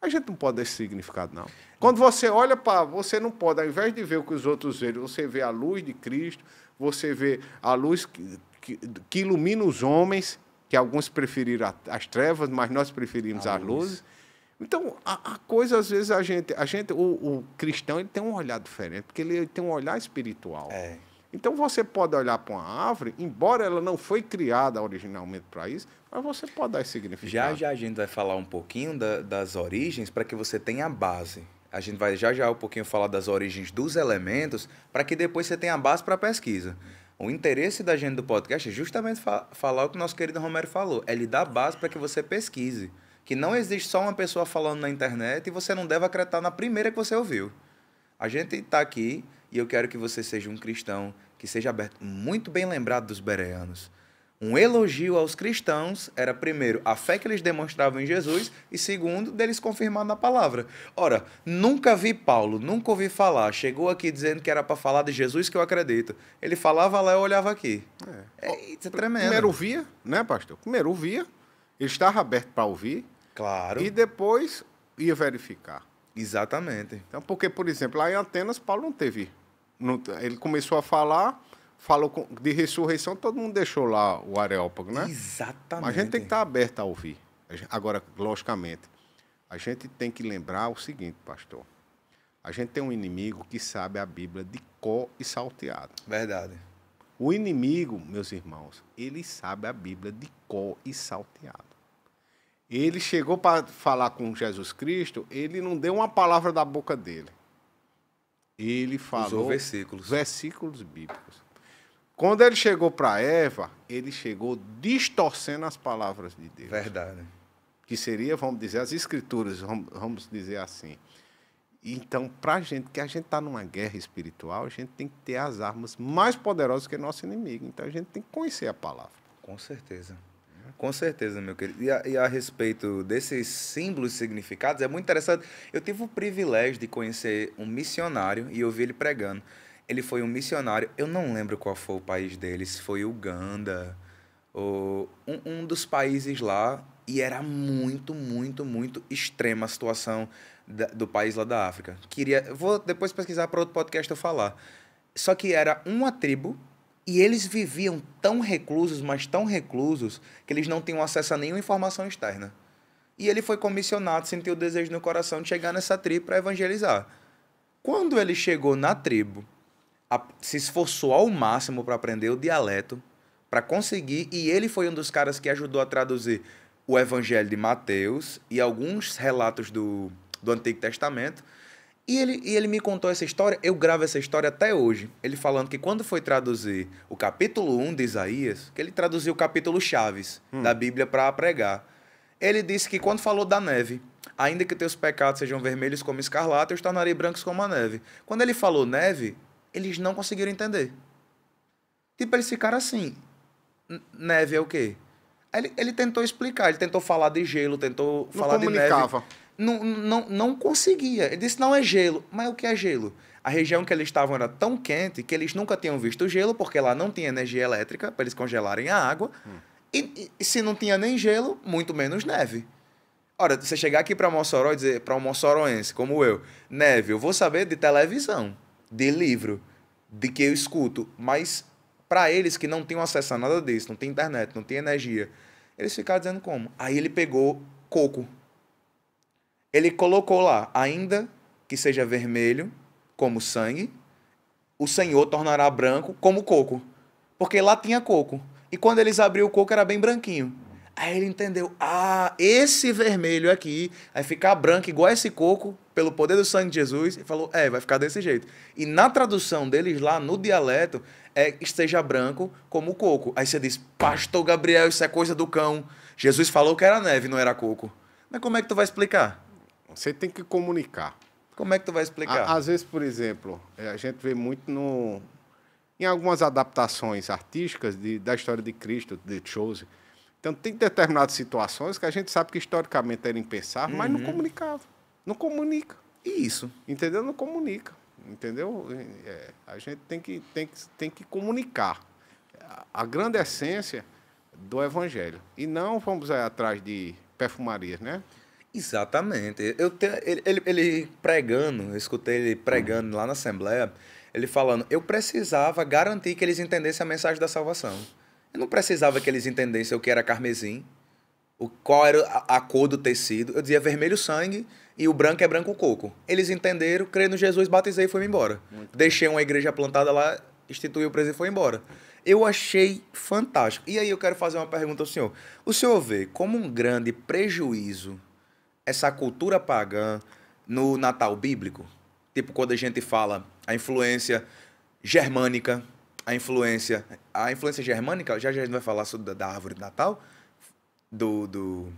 A gente não pode dar esse significado, não. Quando você olha para. Você não pode, ao invés de ver o que os outros veem, você vê a luz de Cristo, você vê a luz que, que, que ilumina os homens, que alguns preferiram as trevas, mas nós preferimos a as luz. luzes. Então, a, a, coisa, às vezes, a gente. A gente o, o, cristão ele tem um olhar diferente, porque ele, ele tem um olhar espiritual. É. Então você pode olhar para uma árvore, embora ela não foi criada originalmente para isso, mas você pode dar esse significado. Já já a gente vai falar um pouquinho da, das origens para que você tenha a base. A gente vai já já um pouquinho falar das origens dos elementos, para que depois você tenha a base para a pesquisa. O interesse da gente do podcast é justamente fa falar o que o nosso querido Romero falou, é lhe dar base para que você pesquise. Que não existe só uma pessoa falando na internet e você não deve acreditar na primeira que você ouviu. A gente está aqui e eu quero que você seja um cristão, que seja aberto, muito bem lembrado dos bereanos um elogio aos cristãos era, primeiro, a fé que eles demonstravam em Jesus e, segundo, deles confirmar na palavra. Ora, nunca vi Paulo, nunca ouvi falar. Chegou aqui dizendo que era para falar de Jesus que eu acredito. Ele falava lá e olhava aqui. É. é isso é tremendo. Primeiro ouvia, né, pastor? Primeiro ouvia, ele estava aberto para ouvir. Claro. E depois ia verificar. Exatamente. Então, porque, por exemplo, lá em Atenas, Paulo não teve. Não, ele começou a falar falou com, de ressurreição, todo mundo deixou lá o Areópago, né? Exatamente. Mas a gente tem que estar aberto a ouvir. Agora, logicamente, a gente tem que lembrar o seguinte, pastor. A gente tem um inimigo que sabe a Bíblia de có e salteado. Verdade. O inimigo, meus irmãos, ele sabe a Bíblia de có e salteado. Ele chegou para falar com Jesus Cristo, ele não deu uma palavra da boca dele. Ele falou Usou versículos. versículos bíblicos. Quando ele chegou para Eva, ele chegou distorcendo as palavras de Deus. Verdade. Que seria, vamos dizer, as escrituras, vamos dizer assim. Então, para a gente, que a gente está numa guerra espiritual, a gente tem que ter as armas mais poderosas que nosso inimigo. Então, a gente tem que conhecer a palavra. Com certeza. Com certeza, meu querido. E a, e a, respeito desses símbolos significados, é muito interessante. Eu tive o privilégio de conhecer um missionário e ouvir ele pregando ele foi um missionário. Eu não lembro qual foi o país dele, se foi Uganda ou um, um dos países lá. E era muito, muito, muito extrema a situação da, do país lá da África. Queria, vou depois pesquisar para outro podcast eu falar. Só que era uma tribo e eles viviam tão reclusos, mas tão reclusos, que eles não tinham acesso a nenhuma informação externa. E ele foi comissionado, sentiu o desejo no coração de chegar nessa tribo para evangelizar. Quando ele chegou na tribo, a, se esforçou ao máximo para aprender o dialeto, para conseguir, e ele foi um dos caras que ajudou a traduzir o Evangelho de Mateus e alguns relatos do, do Antigo Testamento. E ele, e ele me contou essa história, eu gravo essa história até hoje. Ele falando que quando foi traduzir o capítulo 1 de Isaías, que ele traduziu o capítulo Chaves hum. da Bíblia para pregar. Ele disse que quando falou da neve, ainda que teus pecados sejam vermelhos como escarlate eu os brancos como a neve. Quando ele falou neve, eles não conseguiram entender. Tipo, eles ficaram assim. Neve é o quê? Ele, ele tentou explicar, ele tentou falar de gelo, tentou não falar de neve. Não, não, não conseguia. Ele disse, não é gelo. Mas o que é gelo? A região que eles estavam era tão quente que eles nunca tinham visto gelo, porque lá não tinha energia elétrica para eles congelarem a água. Hum. E, e, se não tinha nem gelo, muito menos neve. Ora, você chegar aqui para Mossoró e dizer para um mossoroense como eu, neve, eu vou saber de televisão de livro, de que eu escuto, mas para eles que não têm acesso a nada disso, não tem internet, não tem energia, eles ficaram dizendo como. Aí ele pegou coco. Ele colocou lá, ainda que seja vermelho, como sangue, o Senhor tornará branco como coco. Porque lá tinha coco. E quando eles abriam o coco era bem branquinho. Aí ele entendeu, ah, esse vermelho aqui vai ficar branco igual esse coco, pelo poder do sangue de Jesus, e falou, é, vai ficar desse jeito. E na tradução deles lá, no dialeto, é esteja branco como coco. Aí você diz, pastor Gabriel, isso é coisa do cão. Jesus falou que era neve, não era coco. Mas como é que tu vai explicar? Você tem que comunicar. Como é que tu vai explicar? À, às vezes, por exemplo, é, a gente vê muito no, em algumas adaptações artísticas de, da história de Cristo, de Chose, então, tem determinadas situações que a gente sabe que historicamente era impensável, uhum. mas não uhum. comunicava. Não comunica. Isso. Entendeu? Não comunica. Entendeu? É, a gente tem que, tem, que, tem que comunicar a grande essência do evangelho. E não vamos é, atrás de perfumarias, né? Exatamente. Eu tenho, ele, ele, ele, pregando, eu escutei ele pregando uhum. lá na Assembleia, ele falando, eu precisava garantir que eles entendessem a mensagem da salvação. Eu não precisava que eles entendessem o que era carmesim, o, qual era a, a cor do tecido. Eu dizia vermelho sangue e o branco é branco coco. Eles entenderam, creio no Jesus, batizei e fui embora. Muito Deixei uma igreja plantada lá, instituí o preso e foi embora. Eu achei fantástico. E aí eu quero fazer uma pergunta ao senhor. O senhor vê como um grande prejuízo essa cultura pagã no Natal bíblico? Tipo, quando a gente fala a influência germânica, a influência, a influência germânica, já já a gente vai falar sobre da, da árvore de Natal, do, do,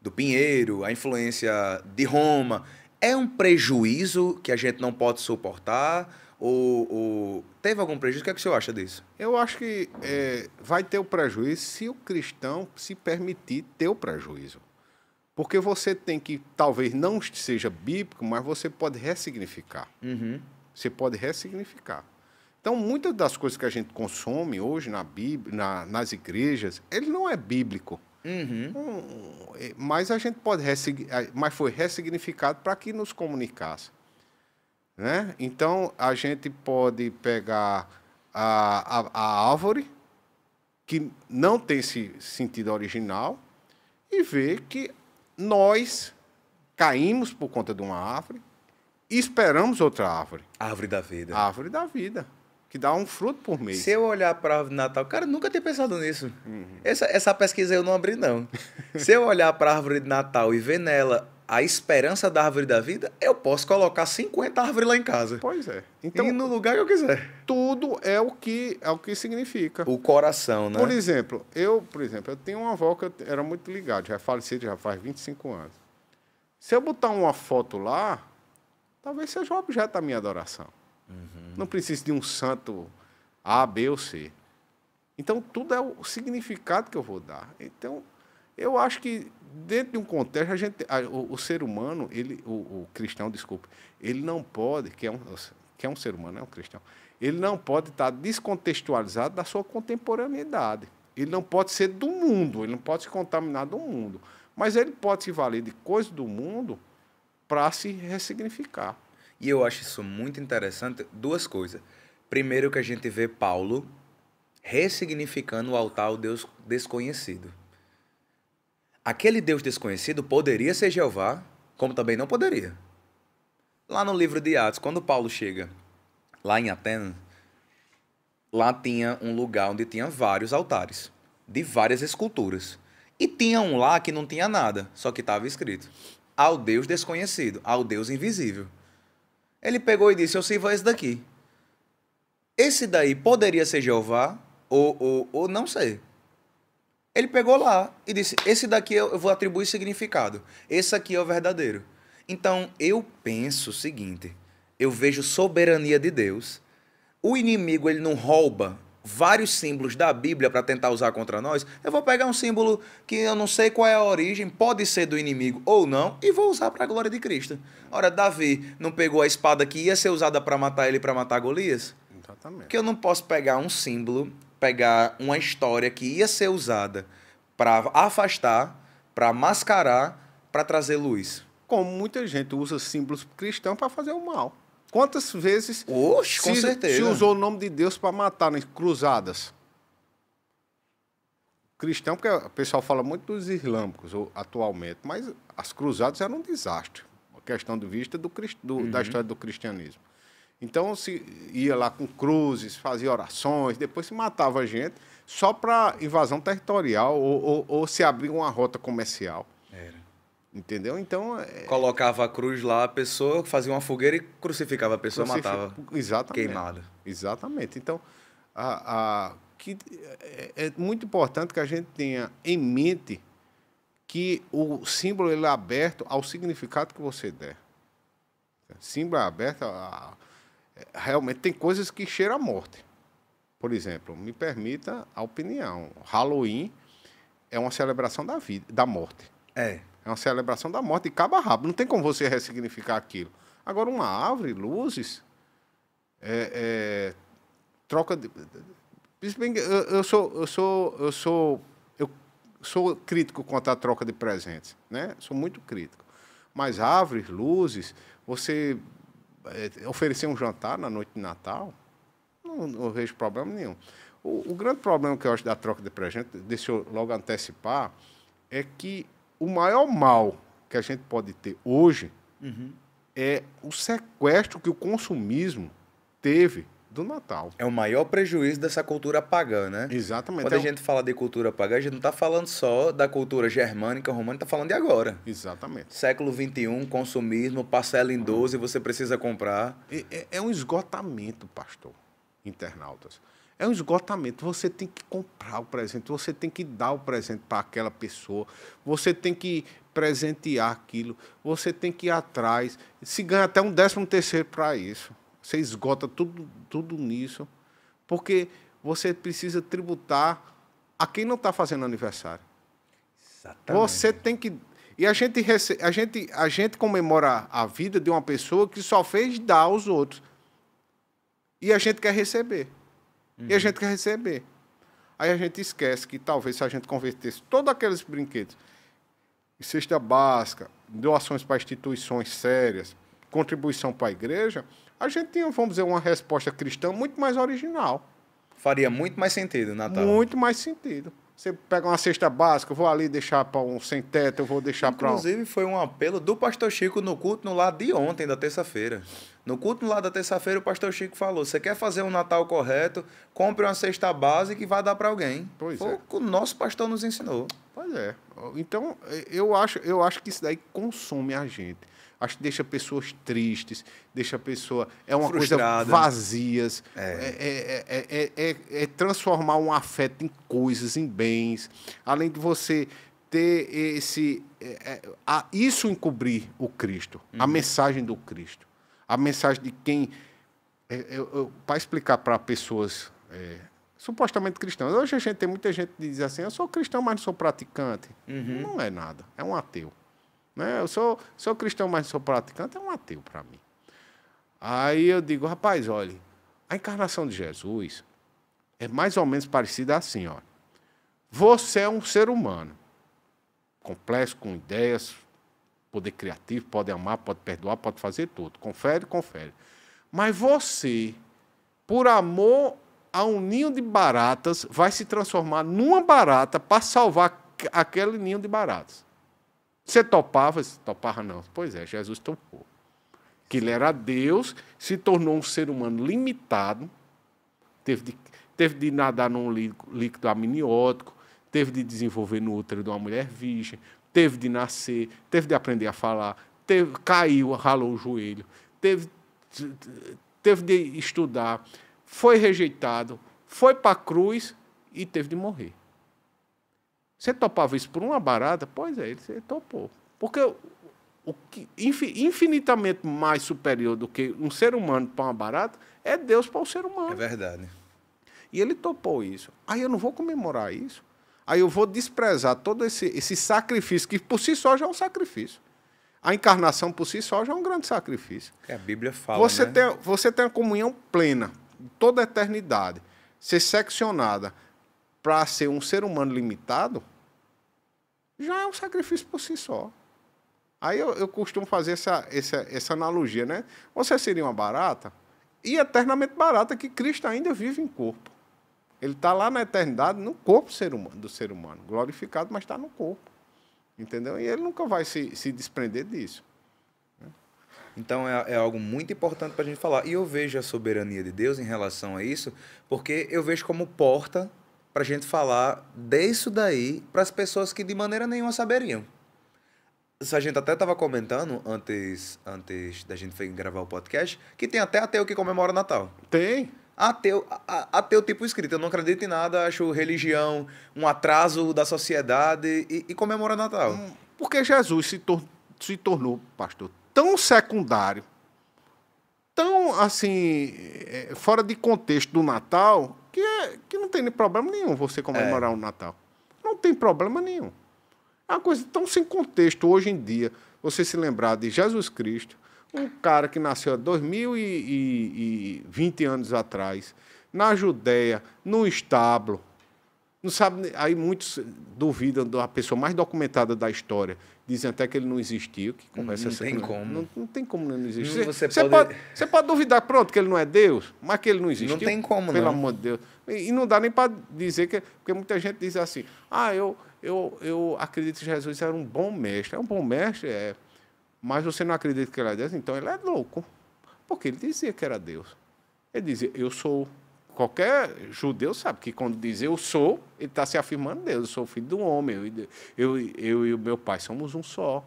do pinheiro, a influência de Roma, é um prejuízo que a gente não pode suportar? Ou, ou, teve algum prejuízo? O que, é que você acha disso? Eu acho que é, vai ter o prejuízo se o cristão se permitir ter o prejuízo. Porque você tem que, talvez não seja bíblico, mas você pode ressignificar. Uhum. Você pode ressignificar. Então, muitas das coisas que a gente consome hoje na Bíblia, na, nas igrejas, ele não é bíblico. Uhum. Então, é, mas a gente pode mas foi ressignificado para que nos comunicasse. Né? Então, a gente pode pegar a, a, a árvore, que não tem esse sentido original, e ver que nós caímos por conta de uma árvore e esperamos outra árvore. Árvore da vida. Árvore da vida que dá um fruto por mês. Se eu olhar para a árvore de Natal, cara, nunca tinha pensado nisso. Uhum. Essa, essa pesquisa eu não abri, não. Se eu olhar para a árvore de Natal e ver nela a esperança da árvore da vida, eu posso colocar 50 árvores lá em casa. Pois é. Então, e no lugar que eu quiser. Tudo é o que é o que significa. O coração, né? Por exemplo, eu, por exemplo, eu tenho uma avó que eu era muito ligada, já é falecida já faz 25 anos. Se eu botar uma foto lá, talvez seja um objeto da minha adoração. Uhum. Não precisa de um santo A, B ou C. Então, tudo é o significado que eu vou dar. Então, eu acho que dentro de um contexto, a gente, a, o, o, ser humano, ele, o, o, cristão, desculpe, ele não pode, que é um, que é um ser humano, é um cristão, ele não pode estar descontextualizado da sua contemporaneidade. Ele não pode ser do mundo, ele não pode se contaminar do mundo. Mas ele pode se valer de coisas do mundo para se ressignificar. E eu acho isso muito interessante, duas coisas. Primeiro que a gente vê Paulo ressignificando o altar ao Deus desconhecido. Aquele Deus desconhecido poderia ser Jeová, como também não poderia. Lá no livro de Atos, quando Paulo chega lá em Atenas, lá tinha um lugar onde tinha vários altares, de várias esculturas. E tinha um lá que não tinha nada, só que estava escrito: ao Deus desconhecido, ao Deus invisível. Ele pegou e disse: Eu sirvo esse daqui. Esse daí poderia ser Jeová ou, ou, ou não sei. Ele pegou lá e disse: Esse daqui eu vou atribuir significado. Esse aqui é o verdadeiro. Então eu penso o seguinte: eu vejo soberania de Deus. O inimigo ele não rouba vários símbolos da Bíblia para tentar usar contra nós, eu vou pegar um símbolo que eu não sei qual é a origem, pode ser do inimigo ou não, e vou usar para a glória de Cristo. Ora, Davi não pegou a espada que ia ser usada para matar ele para matar Golias? Exatamente. Que eu não posso pegar um símbolo, pegar uma história que ia ser usada para afastar, para mascarar, para trazer luz. Como muita gente usa símbolos cristãos para fazer o mal. Quantas vezes Oxe, se, com certeza. se usou o nome de Deus para matar nas cruzadas? Cristão, porque o pessoal fala muito dos islâmicos atualmente, mas as cruzadas eram um desastre. A questão de vista do, do uhum. da história do cristianismo. Então se ia lá com cruzes, fazia orações, depois se matava gente só para invasão territorial ou, ou, ou, se abrir uma rota comercial. Entendeu? Então. É... Colocava a cruz lá, a pessoa fazia uma fogueira e crucificava a pessoa, Crucif... matava. Exatamente. Queimada. Exatamente. Então, a, a, que, é, é muito importante que a gente tenha em mente que o símbolo ele é aberto ao significado que você der. Símbolo é aberto a, a, realmente tem coisas que cheiram a morte. Por exemplo, me permita a opinião. Halloween é uma celebração da vida, da morte. É. É uma celebração da morte de cabo a rabo. Não tem como você ressignificar aquilo. Agora, uma árvore, luzes, é, é, troca de. Eu, eu, sou, eu sou, eu sou, eu sou crítico quanto à troca de presentes, né? Sou muito crítico. Mas árvores, luzes, você é, oferecer um jantar na noite de Natal, não, não vejo problema nenhum. O, o grande problema que eu acho da troca de presentes, deixa eu logo antecipar, é que o maior mal que a gente pode ter hoje uhum. é o sequestro que o consumismo teve do Natal. É o maior prejuízo dessa cultura pagã, né? Exatamente. Quando é a um... gente fala de cultura pagã, a gente não está falando só da cultura germânica, romana está falando de agora. Exatamente. Século XXI, consumismo, parcela em 12, você precisa comprar. É, é, é um esgotamento, pastor, internautas. É um esgotamento. Você tem que comprar o presente, você tem que dar o presente para aquela pessoa, você tem que presentear aquilo, você tem que ir atrás. Se ganha até um décimo terceiro para isso. Você esgota tudo, tudo nisso, porque você precisa tributar a quem não está fazendo aniversário. Exatamente. Você tem que. E a gente, rece... a, gente, a gente comemora a vida de uma pessoa que só fez dar aos outros. E a gente quer receber uhum. e a uhum. gente quer receber. Aí a gente esquece que talvez se a gente convertesse todos aqueles brinquedos em cesta básica, doações para instituições sérias, contribuição para a igreja, a gente tinha, vamos dizer, uma resposta cristã muito mais original. Faria muito mais sentido, Natal. Muito mais sentido. Você pega uma cesta básica, eu vou ali deixar para um sem teto, eu vou deixar para um. Inclusive, foi um apelo do pastor Chico no culto no lado de ontem, da terça-feira. No culto lá da terça-feira, o pastor Chico falou: você quer fazer um Natal correto, compre uma cesta base que vai dar para alguém. Pois Foi é. o que o nosso pastor nos ensinou. Pois é. Então, é, eu acho, eu acho que isso daí consome a gente. Acho que deixa pessoas tristes, deixa a pessoa. É uma Frustrada. coisa vazias. É. É, é. é, é, é transformar um afeto em coisas, em bens. Além de você ter esse. a, isso encobrir o Cristo, uhum. a mensagem do Cristo a mensagem de quem. É, é para explicar para pessoas é, supostamente cristãs. Hoje a gente tem muita gente que diz assim: eu sou cristão, mas não sou praticante. Uhum. Não é nada, é um ateu. Né? Eu sou, sou cristão, mas não sou praticante, é um ateu para mim. Aí eu digo: rapaz, olha, a encarnação de Jesus é mais ou menos parecida assim: ó. você é um ser humano, complexo, com ideias, poder criativo, pode amar, pode perdoar, pode fazer tudo. Confere, confere. Mas você, por amor a um ninho de baratas, vai se transformar numa barata para salvar aquele ninho de baratas. Você topava? Você topava não. Pois é, Jesus topou. Que ele era Deus, se tornou um ser humano limitado, teve de, teve de nadar num líquido amniótico, teve de desenvolver no útero de uma mulher virgem, teve de nascer, teve de aprender a falar, teve, caiu, ralou o joelho, teve, teve de estudar, foi rejeitado, foi para a cruz e teve de morrer. Você topava isso por uma barata? Pois é, ele topou. Porque o que infinitamente mais superior do que um ser humano para uma barata é Deus para o ser humano. É verdade. E ele topou isso. Aí eu não vou comemorar isso. Aí eu vou desprezar todo esse, esse sacrifício, que por si só já é um sacrifício. A encarnação por si só já é um grande sacrifício. É, a Bíblia fala. Você, né? tem, você tem a comunhão plena, toda a eternidade. Ser seccionada para ser um ser humano limitado já é um sacrifício por si só. Aí eu, eu costumo fazer essa, essa, essa analogia, né? Você seria uma barata e eternamente barata que Cristo ainda vive em corpo. Ele está lá na eternidade no corpo ser humano, do ser humano, glorificado, mas está no corpo. Entendeu? E ele nunca vai se, se desprender disso. Então é, é, algo muito importante para a gente falar. E eu vejo a soberania de Deus em relação a isso, porque eu vejo como porta para a gente falar disso daí para as pessoas que de maneira nenhuma saberiam. a gente até estava comentando antes, antes da gente gravar o podcast, que tem até ateu que comemora o Natal. Tem ateu, ateu tipo escrito. Eu não acredito em nada, acho religião um atraso da sociedade e, e comemora Natal. Hum. Porque Jesus se, tor se tornou, pastor, tão secundário, tão assim, é, é, fora de contexto do Natal, que, é, que não tem problema nenhum você comemorar é. o Natal. Não tem problema nenhum. É uma coisa tão sem contexto hoje em dia, você se lembrar de Jesus Cristo, um cara que nasceu há 2020 anos atrás, na Judéia, no estábulo, não sabe, aí muitos duvidam da pessoa mais documentada da história. Dizem até que ele não existiu. Que conversa não, não tem como. Não, não, tem como não existir. Hum, você, você, pode... pode... você pode duvidar, pronto, que ele não é Deus, mas que ele não existiu. Não tem como, Pelo não. amor de Deus. E, e não dá nem para dizer que... Porque muita gente diz assim, ah, eu, eu, eu acredito que Jesus era um bom mestre. É um bom mestre, é mas você não acredita que ele é Deus, então ele é louco. Porque ele dizia que era Deus. Ele dizia, eu sou. Qualquer judeu sabe que quando diz eu sou, ele está se afirmando Deus, eu sou filho do homem, eu, eu, eu e o meu pai somos um só.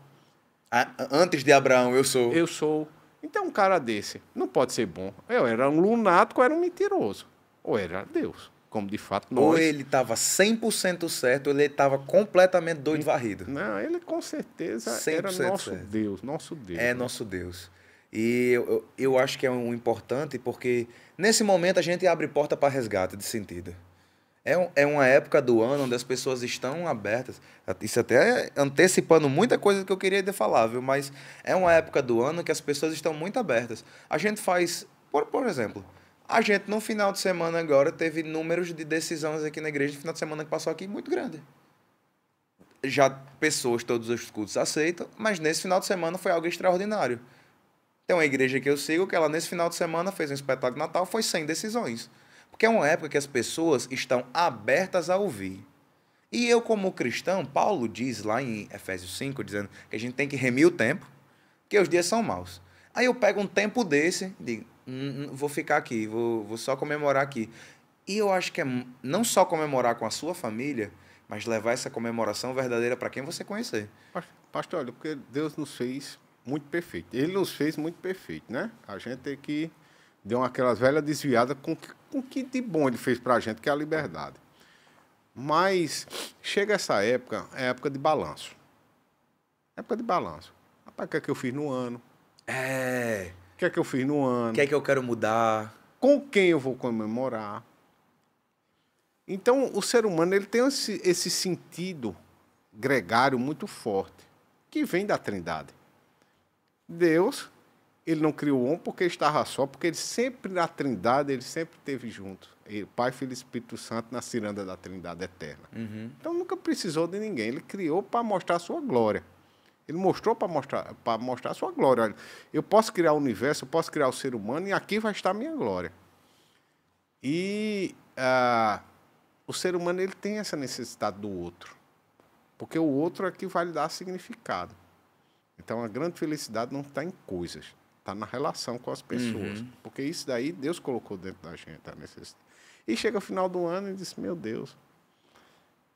Antes de Abraão, eu sou. Eu sou. Então, um cara desse não pode ser bom. Eu era um lunático, ou era um mentiroso. Ou era Deus como de fato nós. Ou ele estava 100% certo, ou ele estava completamente doido e varrido. Não, ele com certeza era nosso certo. Deus, nosso Deus. É né? nosso Deus. E eu, eu acho que é um importante porque nesse momento a gente abre porta para resgate de sentido. É, um, é uma época do ano onde as pessoas estão abertas. Isso até é antecipando muita coisa que eu queria te falar, viu? Mas é uma época do ano que as pessoas estão muito abertas. A gente faz, por, por exemplo, a gente, no final de semana agora, teve números de decisões aqui na igreja, no final de semana que passou aqui, muito grande. Já pessoas, todos os cultos aceitam, mas nesse final de semana foi algo extraordinário. Tem uma igreja que eu sigo que ela, nesse final de semana, fez um espetáculo natal, foi sem decisões. Porque é uma época que as pessoas estão abertas a ouvir. E eu, como cristão, Paulo diz lá em Efésios 5, dizendo que a gente tem que remir o tempo, que os dias são maus. Aí eu pego um tempo desse, digo, vou ficar aqui, vou, vou só comemorar aqui. E eu acho que é não só comemorar com a sua família, mas levar essa comemoração verdadeira para quem você conhecer. Pastor, olha, porque Deus nos fez muito perfeito. Ele nos fez muito perfeito, né? A gente tem é que deu aquelas velhas desviadas com que, com que de bom ele fez para a gente, que é a liberdade. Mas chega essa época, é época de balanço. Época de balanço. Rapaz, o que é que eu fiz no ano? É. O que é que eu fiz no ano? O que é que eu quero mudar? Com quem eu vou comemorar? Então, o ser humano ele tem esse, esse sentido gregário muito forte, que vem da Trindade. Deus, ele não criou o homem porque estava só, porque ele sempre na Trindade, ele sempre esteve junto. Ele, Pai, Filho e Espírito Santo na ciranda da Trindade eterna. Uhum. Então nunca precisou de ninguém. Ele criou para mostrar a sua glória. Ele mostrou para mostrar, mostrar a sua glória. Olha, eu posso criar o universo, eu posso criar o ser humano, e aqui vai estar a minha glória. E ah, o ser humano ele tem essa necessidade do outro. Porque o outro é que vai lhe dar significado. Então a grande felicidade não está em coisas, está na relação com as pessoas. Uhum. Porque isso daí Deus colocou dentro da gente a necessidade. E chega o final do ano e diz: Meu Deus,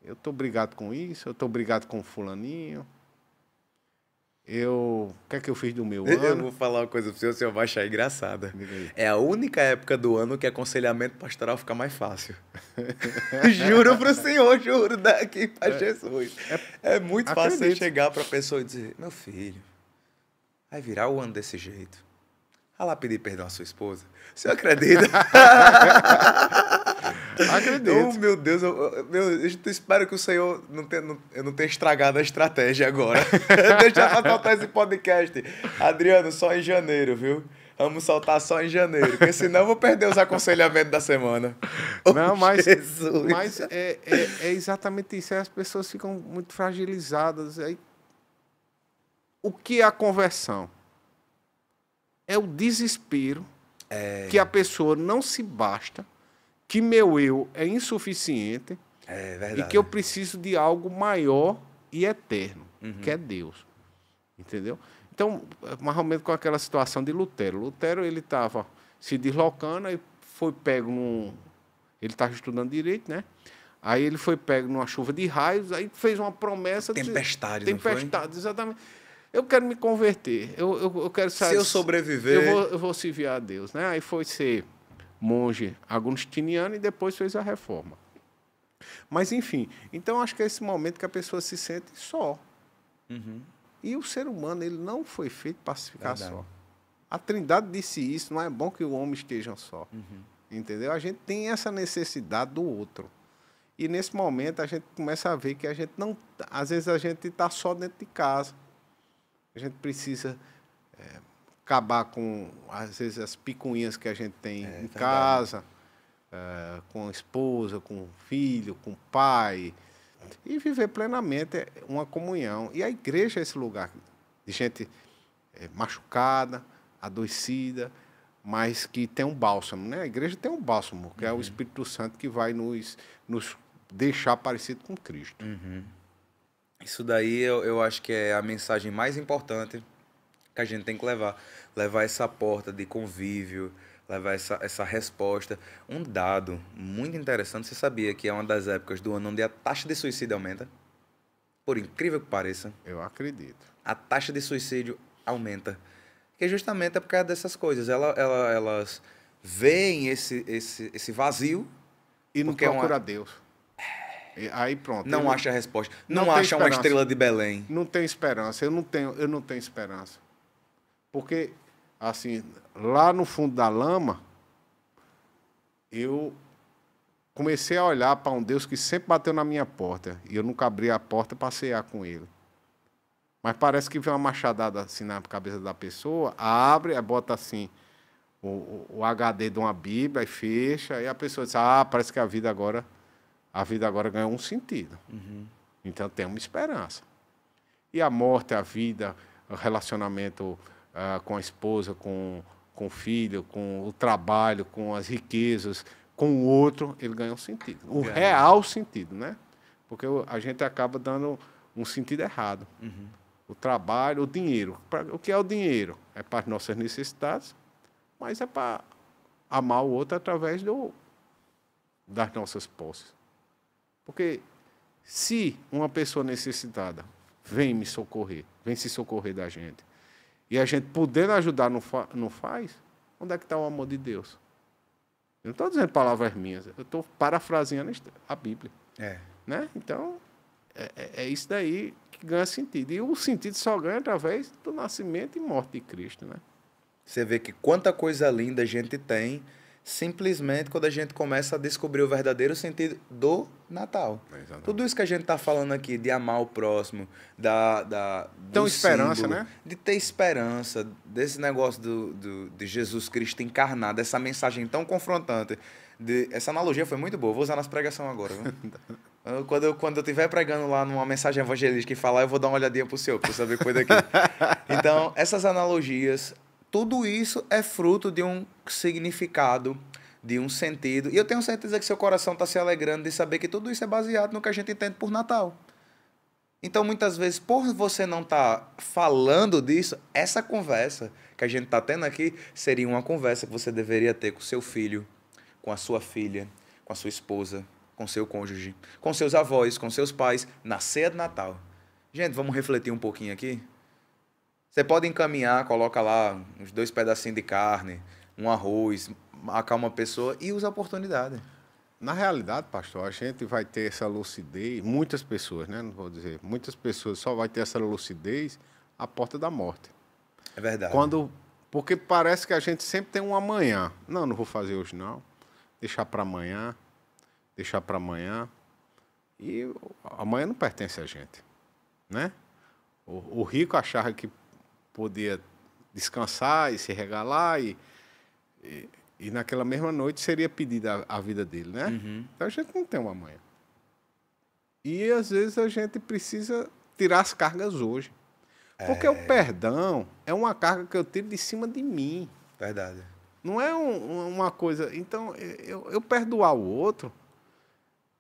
eu estou brigado com isso, eu estou brigado com fulaninho eu. O que é que eu fiz do meu ano? Eu vou falar uma coisa para você, o senhor vai achar engraçada. É a única época do ano que aconselhamento pastoral fica mais fácil. juro para o senhor, juro daqui para é, Jesus. É, é muito Acredito. fácil você chegar para a pessoa e dizer: meu filho, vai virar o ano desse jeito lá, pedir perdão à sua esposa. Você acredita? Acredito. Oh, meu Deus, eu, meu, eu espero que o Senhor não tenha, não, eu não tenha estragado a estratégia agora. Deixa pra soltar esse podcast. Adriano, só em janeiro, viu? Vamos soltar só em janeiro, porque senão eu vou perder os aconselhamentos da semana. Oh, não, mas, Jesus. mas é, é, é, exatamente isso. as pessoas ficam muito fragilizadas. Aí... O que é a conversão? é o desespero é... que a pessoa não se basta, que meu eu é insuficiente é e que eu preciso de algo maior e eterno, uhum. que é Deus. Entendeu? Então, mais ou menos com aquela situação de Lutero. Lutero, ele estava se deslocando e foi pego num... Ele estava estudando direito, né? Aí ele foi pego numa chuva de raios, aí fez uma promessa... Tempestade, de... Tempestade, exatamente eu quero me converter, eu, eu, eu quero saber Se eu sobreviver. Eu vou, eu vou servir a Deus. Né? Aí foi ser monge agustiniano e depois fez a reforma. Mas, enfim, então acho que é esse momento que a pessoa se sente só. Uhum. E o ser humano ele não foi feito para se ficar Verdade. só. A Trindade disse isso, não é bom que o homem esteja só. Uhum. Entendeu? A gente tem essa necessidade do outro. E nesse momento a gente começa a ver que a gente não, às vezes a gente está só dentro de casa. A gente precisa é, acabar com, às vezes, as picuinhas que a gente tem é, em casa, é, com a esposa, com o filho, com o pai, e viver plenamente uma comunhão. E a igreja é esse lugar de gente é, machucada, adoecida, mas que tem um bálsamo, né? A igreja tem um bálsamo, que uhum. é o uhum. Espírito Santo que vai nos, nos deixar parecido com Cristo. Uhum. Isso daí eu, eu acho que é a mensagem mais importante que a gente tem que levar. Levar essa porta de convívio, levar essa, essa resposta. Um dado muito interessante, você sabia que é uma das épocas do ano onde a taxa de suicídio aumenta? Por incrível que pareça. Eu acredito. A taxa de suicídio aumenta. Que justamente é por causa dessas coisas. Ela, ela, elas veem esse, esse, esse vazio. E não procura é uma... Deus Aí pronto. Não eu... acha a resposta. Não, não acha esperança. uma estrela de Belém. Não tem esperança. Eu não tenho, eu não tenho esperança. Porque, assim, lá no fundo da lama, eu comecei a olhar para um Deus que sempre bateu na minha porta. E eu nunca abri a porta para cear com ele. Mas parece que vem uma machadada assim na cabeça da pessoa, abre, bota assim o, o HD de uma Bíblia e fecha. E a pessoa diz: Ah, parece que a vida agora a vida agora ganhou um sentido. Uhum. Então tem uma esperança. E a morte, a vida, o relacionamento uh, com a esposa, com, com o filho, com o trabalho, com as riquezas, com o outro, ele ganha um sentido. O real sentido, né? Porque a gente acaba dando um sentido errado. Uhum. O trabalho, o dinheiro. o que é o dinheiro? É para as nossas necessidades, mas é para amar o outro através do, das nossas posses. Porque se uma pessoa necessitada vem me socorrer, vem se socorrer da gente, e a gente podendo ajudar não, fa não faz, onde é que está o amor de Deus? Eu não estou dizendo palavras minhas, eu estou parafraseando a Bíblia. É. Né? Então, é, é, é, isso daí que ganha sentido. E o sentido só ganha através do nascimento e morte de Cristo. Né? Você vê que quanta coisa linda a gente tem simplesmente quando a gente começa a descobrir o verdadeiro sentido do Natal. Exatamente. Tudo isso que a gente está falando aqui, de amar o próximo, da. da tão esperança, símbolo, né? De ter esperança, desse negócio do, do, de Jesus Cristo encarnado, essa mensagem tão confrontante. De, essa analogia foi muito boa, vou usar nas pregações agora. Viu? quando, eu, quando eu estiver pregando lá numa mensagem evangelística e falar, eu vou dar uma olhadinha pro seu, para saber coisa aqui. Então, essas analogias, tudo isso é fruto de um significado, de um sentido. E eu tenho certeza que seu coração está se alegrando de saber que tudo isso é baseado no que a gente entende por Natal. Então, muitas vezes, por você não estar tá falando disso, essa conversa que a gente está tendo aqui seria uma conversa que você deveria ter com seu filho, com a sua filha, com a sua esposa, com seu cônjuge, com seus avós, com seus pais, na ceia de Natal. Gente, vamos refletir um pouquinho aqui? Você pode encaminhar, coloca lá uns dois pedacinhos de carne, um arroz, acalma a pessoa e usa a oportunidade. Na realidade, pastor, a gente vai ter essa lucidez, muitas pessoas, né? Não vou dizer, muitas pessoas só vai ter essa lucidez à porta da morte. É verdade. Quando, porque parece que a gente sempre tem um amanhã. Não, não vou fazer hoje não. Deixar para amanhã, deixar para amanhã. E amanhã não pertence a gente, né? O, o rico achava que poder descansar e se regalar e, e, e naquela mesma noite seria pedida a, vida dele, né? Uhum. Então a gente não tem uma manhã. E às vezes a gente precisa tirar as cargas hoje. Porque é... o perdão é uma carga que eu tiro de cima de mim. Verdade. Não é um, uma coisa. Então, eu, eu perdoar o outro,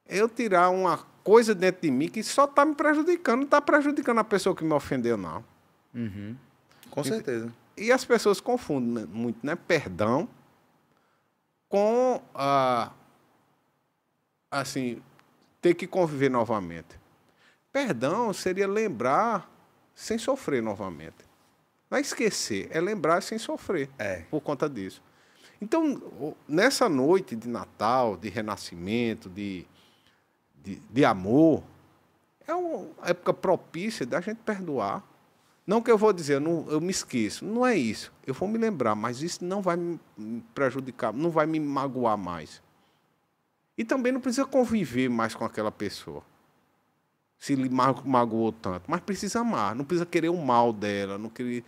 eu tirar uma coisa dentro de mim que só está me prejudicando, não está prejudicando a pessoa que me ofendeu, não. Uhum. Com certeza. E, e as pessoas confundem né, muito, né? Perdão com a assim, ter que conviver novamente. Perdão seria lembrar sem sofrer novamente. Não é esquecer, é lembrar sem sofrer é. por conta disso. Então, nessa noite de Natal, de renascimento, de, de, de amor, é uma época propícia da gente perdoar não que eu vou dizer, eu, não, eu me esqueço. Não é isso. Eu vou me lembrar, mas isso não vai me prejudicar, não vai me magoar mais. E também não precisa conviver mais com aquela pessoa. Se lhe magoou tanto. Mas precisa amar. Não precisa querer o mal dela. Não querer,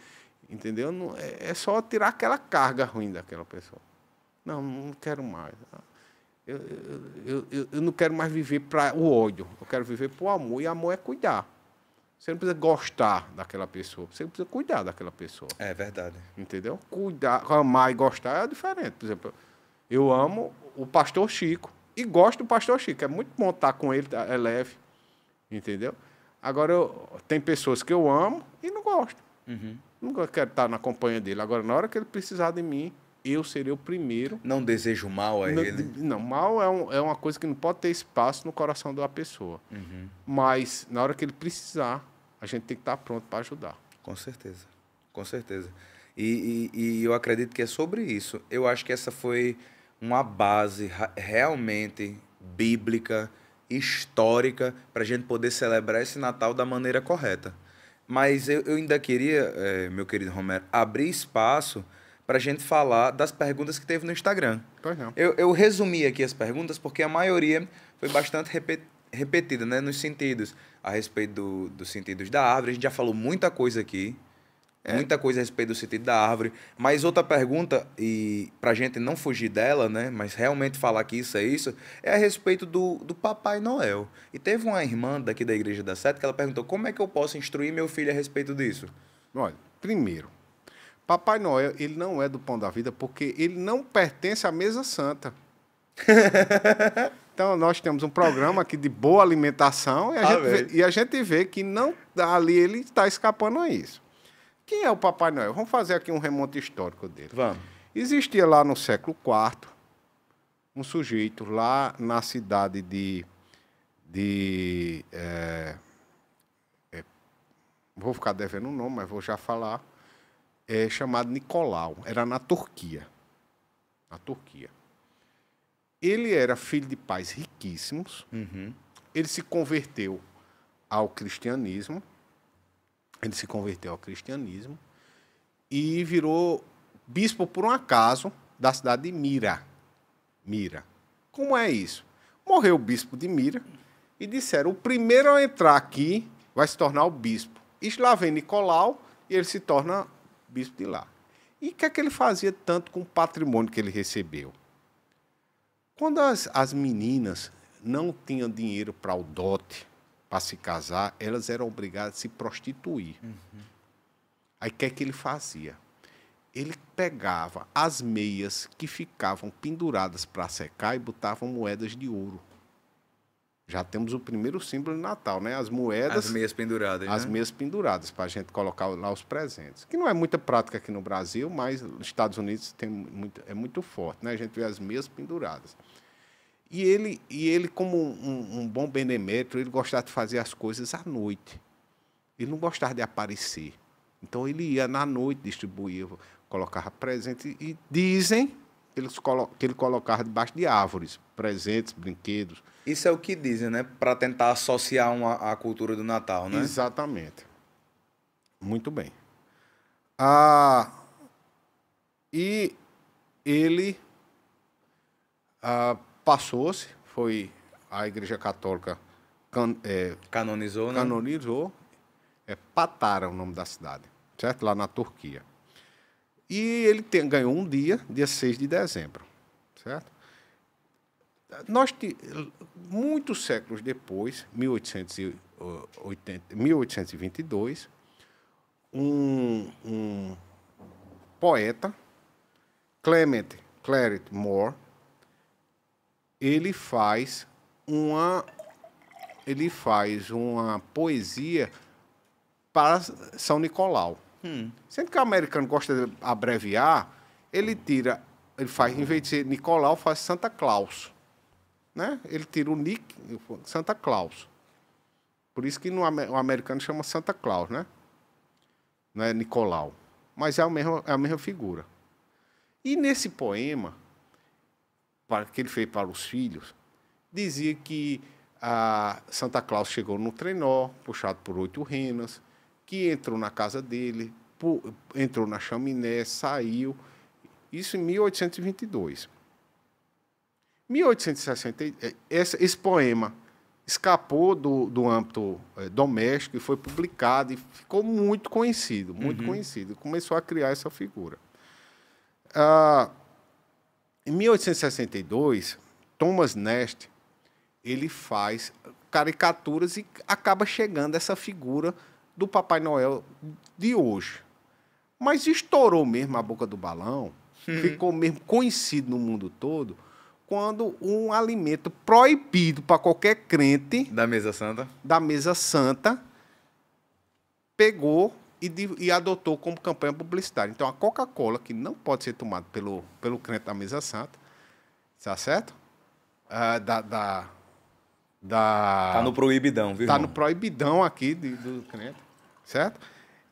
entendeu? Não, é, é só tirar aquela carga ruim daquela pessoa. Não, não quero mais. Eu, eu, eu, eu não quero mais viver para o ódio. Eu quero viver para o amor. E amor é cuidar. Você não precisa gostar daquela pessoa, você precisa cuidar daquela pessoa. É verdade. Entendeu? Cuidar, amar e gostar é diferente. Por exemplo, eu amo o pastor Chico e gosto do pastor Chico. É muito bom estar com ele, tá, é leve. Entendeu? Agora, eu, tem pessoas que eu amo e não gosto. Uhum. Não quero estar na companhia dele. Agora, na hora que ele precisar de mim, eu serei o primeiro. Não desejo mal a não, ele? Não, mal é, um, é, uma coisa que não pode ter espaço no coração da pessoa. Uhum. Mas, na hora que ele precisar, a gente tem que estar pronto para ajudar. Com certeza, com certeza. E, e, e, eu acredito que é sobre isso. Eu acho que essa foi uma base realmente bíblica, histórica, para a gente poder celebrar esse Natal da maneira correta. Mas eu, eu ainda queria, é, meu querido Romero, abrir espaço para a gente falar das perguntas que teve no Instagram. Pois não. Eu, eu resumi aqui as perguntas porque a maioria foi bastante repetitiva repetida, né? Nos sentidos. A respeito do, dos sentidos da árvore. A gente já falou muita coisa aqui. É. Muita coisa a respeito do sentido da árvore. Mas outra pergunta, e pra gente não fugir dela, né? Mas realmente falar que isso é isso, é a respeito do, do Papai Noel. E teve uma irmã daqui da Igreja da Sete que ela perguntou como é que eu posso instruir meu filho a respeito disso. Olha, primeiro, Papai Noel, ele não é do Pão da Vida porque ele não pertence à mesa santa. Então, nós temos um programa aqui de boa alimentação e a, ah, gente, vê, e a gente vê que não ali ele está escapando a isso. Quem é o Papai Noel? Vamos fazer aqui um remonte histórico dele. Vamos. Existia lá no século IV um sujeito lá na cidade de. de é, é, vou ficar devendo o um nome, mas vou já falar. É, chamado Nicolau. Era na Turquia. Na Turquia. Ele era filho de pais riquíssimos. Uhum. Ele se converteu ao cristianismo. Ele se converteu ao cristianismo e virou bispo por um acaso da cidade de Mira. Mira. Como é isso? Morreu o bispo de Mira e disseram: o primeiro a entrar aqui vai se tornar o bispo. E lá vem Nicolau e ele se torna bispo de lá. E o que é que ele fazia tanto com o patrimônio que ele recebeu? Quando as, as meninas não tinham dinheiro para o dote, para se casar, elas eram obrigadas a se prostituir. Uhum. Aí o que é que ele fazia? Ele pegava as meias que ficavam penduradas para secar e botava moedas de ouro. Já temos o primeiro símbolo de Natal, né? As moedas. As meias penduradas. As né? meias penduradas, para a gente colocar lá os presentes. Que não é muita prática aqui no Brasil, mas nos Estados Unidos tem muito, é muito forte, né? A gente vê as meias penduradas. E ele, e ele como um, um bom benemérito, ele gostava de fazer as coisas à noite. Ele não gostava de aparecer. Então ele ia na noite, distribuía, colocava presente e dizem eles que ele colocava debaixo de árvores, presentes, brinquedos. Isso é o que dizem, né? Para tentar associar uma, a cultura do Natal, né? Exatamente. Muito bem. Ah, e ele ah, passou-se, foi a Igreja Católica can, é, canonizou, né? canonizou, né? é Patara o nome da cidade, certo? Lá na Turquia. E ele tem, ganhou um dia, dia 6 de dezembro, certo? Nós, muitos séculos depois, 1880, 1822, um, um poeta, Clement Claret Moore, ele faz uma ele faz uma poesia para São Nicolau. Hum. Sendo que o americano gosta de abreviar, ele tira, ele faz, em vez de ser Nicolau, faz Santa Claus. Né? Ele tira o Nick, Santa Claus. Por isso que no, o americano chama Santa Claus, né? Não é Nicolau. Mas é a mesma, é a mesma figura. E nesse poema, para, que ele fez para os filhos, dizia que a Santa Claus chegou no trenó, puxado por oito renas, que entrou na casa dele, entrou na chaminé, saiu. Isso em 1822. 1860, esse, esse poema escapou do, do âmbito eh, doméstico e foi publicado e ficou muito conhecido, muito uhum. conhecido. Começou a criar essa figura. Ah, em 1862, Thomas Nast ele faz caricaturas e acaba chegando essa figura do Papai Noel de hoje. Mas estourou mesmo a boca do balão, uhum. ficou mesmo conhecido no mundo todo quando um alimento proibido para qualquer crente da mesa santa da mesa santa pegou e, de, e adotou como campanha publicitária. Então, a Coca-Cola, que não pode ser tomada pelo, pelo crente da Mesa Santa, está certo? Ah, da, da, da, Tá no proibidão, viu? Tá irmão? no proibidão aqui de, do crente, certo?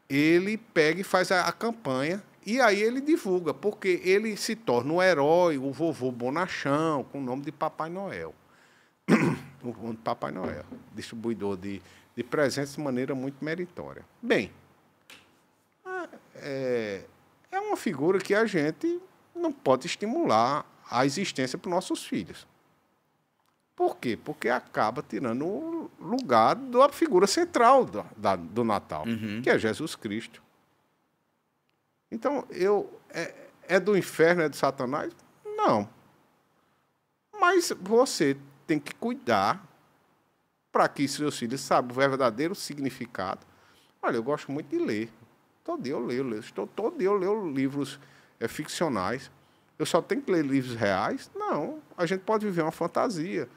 Ele pega e faz a, a campanha e aí ele divulga, porque ele se torna o herói, o vovô Bonachão, com o nome de Papai Noel. o nome de Papai Noel, distribuidor de, de presentes de maneira muito meritória. Bem, é, é uma figura que a gente não pode estimular a existência para os nossos filhos. Por quê? Porque acaba tirando o lugar da figura central do, da, do Natal, uhum. que é Jesus Cristo. Então, eu é, é, do inferno, é de Satanás? Não. Mas você tem que cuidar para que seus filhos saibam o verdadeiro significado. Olha, eu gosto muito de ler todo dia eu leio, leio estou, todo dia eu leio livros é, ficcionais. Eu só tenho que ler livros reais? Não. A gente pode viver uma fantasia.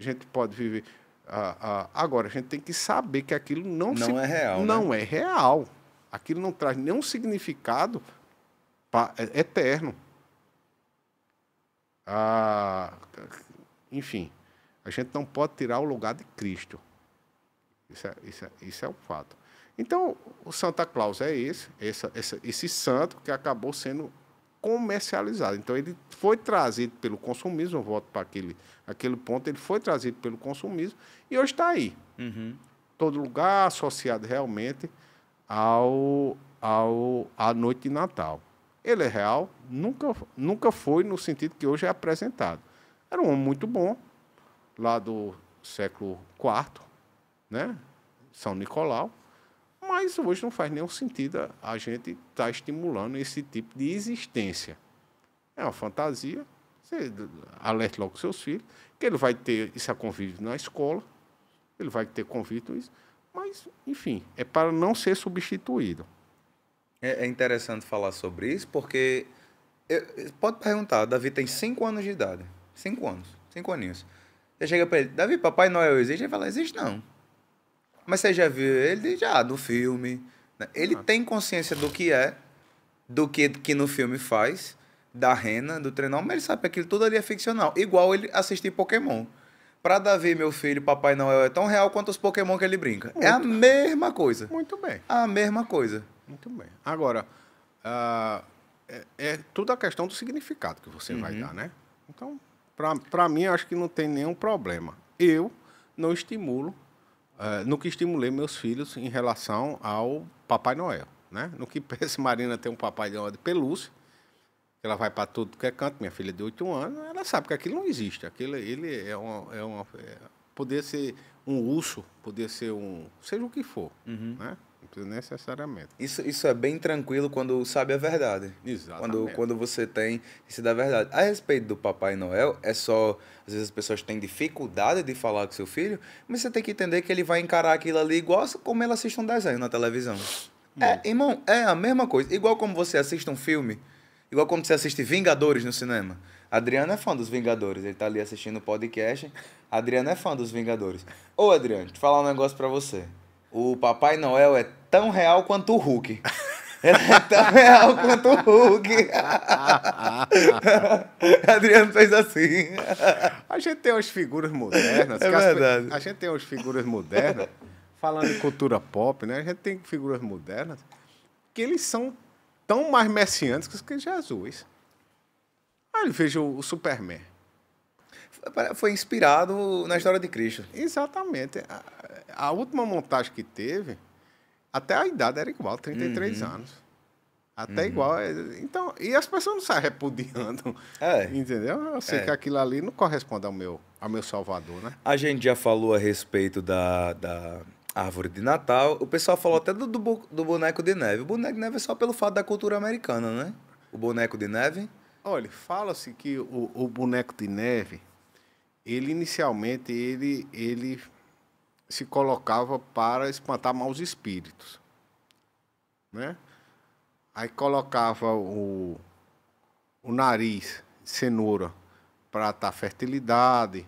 A gente pode viver. Ah, ah, agora, a gente tem que saber que aquilo não, não se, é real. Né? Não né? é real. Aquilo não traz nenhum significado pra, é, eterno. Ah, enfim, a gente não pode tirar o lugar de Cristo. Isso é, isso é, isso é o fato. Então, o Santa Claus é esse, esse santo que acabou sendo comercializado. Então, ele foi trazido pelo consumismo, volto para aquele, aquele ponto, ele foi trazido pelo consumismo e hoje está aí. Uhum. Todo lugar associado realmente ao, ao, à noite de Natal. Ele é real, nunca, nunca foi no sentido que hoje é apresentado. Era um homem muito bom, lá do século IV, né? São Nicolau, mas hoje não faz nenhum sentido a gente estar tá estimulando esse tipo de existência. É uma fantasia. Você alerte logo seus filhos, que ele vai ter isso a convívio na escola, ele vai ter convívio isso. Mas, enfim, é para não ser substituído. É, é interessante falar sobre isso, porque. É, é, pode perguntar, Davi tem cinco anos de idade. cinco anos, cinco aninhos. Você chega para ele, Davi, Papai Noel existe? Ele fala, existe não. Mas você já viu ele já no filme. Né? Ele ah. tem consciência do que é, do que, que no filme faz, da rena, do trenó, mas ele sabe que aquilo tudo ali é ficcional. Igual ele assistir Pokémon. Pra Davi, meu filho, Papai Noel é tão real quanto os Pokémon que ele brinca. Muito é a mesma coisa. Muito bem. A mesma coisa. Muito bem. Agora, uh, é, é tudo a questão do significado que você uhum. vai dar, né? Então, para mim, acho que não tem nenhum problema. Eu não estimulo é, no que estimulei meus filhos em relação ao Papai Noel. Né? No que pensa, Marina ter um Papai Noel de pelúcia, ela vai para tudo que é canto, minha filha é de 8 anos, ela sabe que aquilo não existe. Aquilo, ele é uma. É uma é, poder ser um urso, poder ser um. seja o que for. Uhum. Né? necessariamente. Isso, isso é bem tranquilo quando sabe a verdade. Exatamente. Quando, quando você tem isso da verdade. A respeito do Papai Noel, é só. Às vezes as pessoas têm dificuldade de falar com seu filho, mas você tem que entender que ele vai encarar aquilo ali igual como ele assiste um desenho na televisão. É, irmão, é a mesma coisa. Igual como você assiste um filme, igual como você assiste Vingadores no cinema. Adriano é fã dos Vingadores, ele tá ali assistindo o podcast. Adriano é fã dos Vingadores. Ô, Adriano, te falar um negócio para você. O Papai Noel é tão real quanto o Hulk. Ele é tão real quanto o Hulk. Adriano fez assim. A gente tem umas figuras modernas. É verdade. a gente tem umas figuras modernas. Falando em cultura pop, né? A gente tem figuras modernas que eles são tão mais messiânicos que Jesus. Aí veja o Superman foi inspirado na história de Cristo. Exatamente. A, a última montagem que teve, até a idade era igual, 33 uhum. anos. Até uhum. igual. É, então, e as pessoas não saem repudiando. É. Entendeu? Eu sei é. que aquilo ali não corresponde ao meu, ao meu salvador, né? A gente já falou a respeito da, da árvore de Natal. O pessoal falou até do, do, do boneco de neve. O boneco de neve é só pelo fato da cultura americana, né? O boneco de neve. Olha, fala-se que o, o boneco de neve ele inicialmente ele, ele se colocava para espantar maus espíritos, né? Aí colocava o, o nariz, cenoura, para estar fertilidade.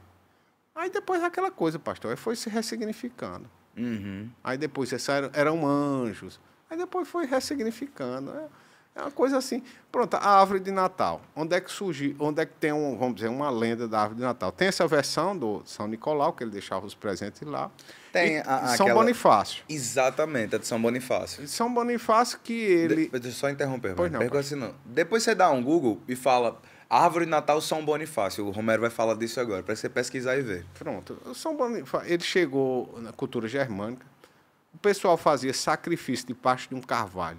Aí depois aquela coisa, pastor, aí foi se ressignificando. Uhum. Aí depois eram, eram anjos. Aí depois foi ressignificando. Né? É uma coisa assim. Pronto, a árvore de Natal. Onde é que surgiu? Onde é que tem, um, vamos dizer, uma lenda da árvore de Natal? Tem essa versão do São Nicolau, que ele deixava os presentes lá. Tem a, a, São aquela... Bonifácio. Exatamente, a de São Bonifácio. São Bonifácio que ele. De, deixa eu só interromper, pois não, assim, não. Depois você dá um Google e fala. Árvore de Natal São Bonifácio. O Romero vai falar disso agora, para você pesquisar e ver. Pronto. O São Bonifácio, ele chegou na cultura germânica. O pessoal fazia sacrifício de parte de um carvalho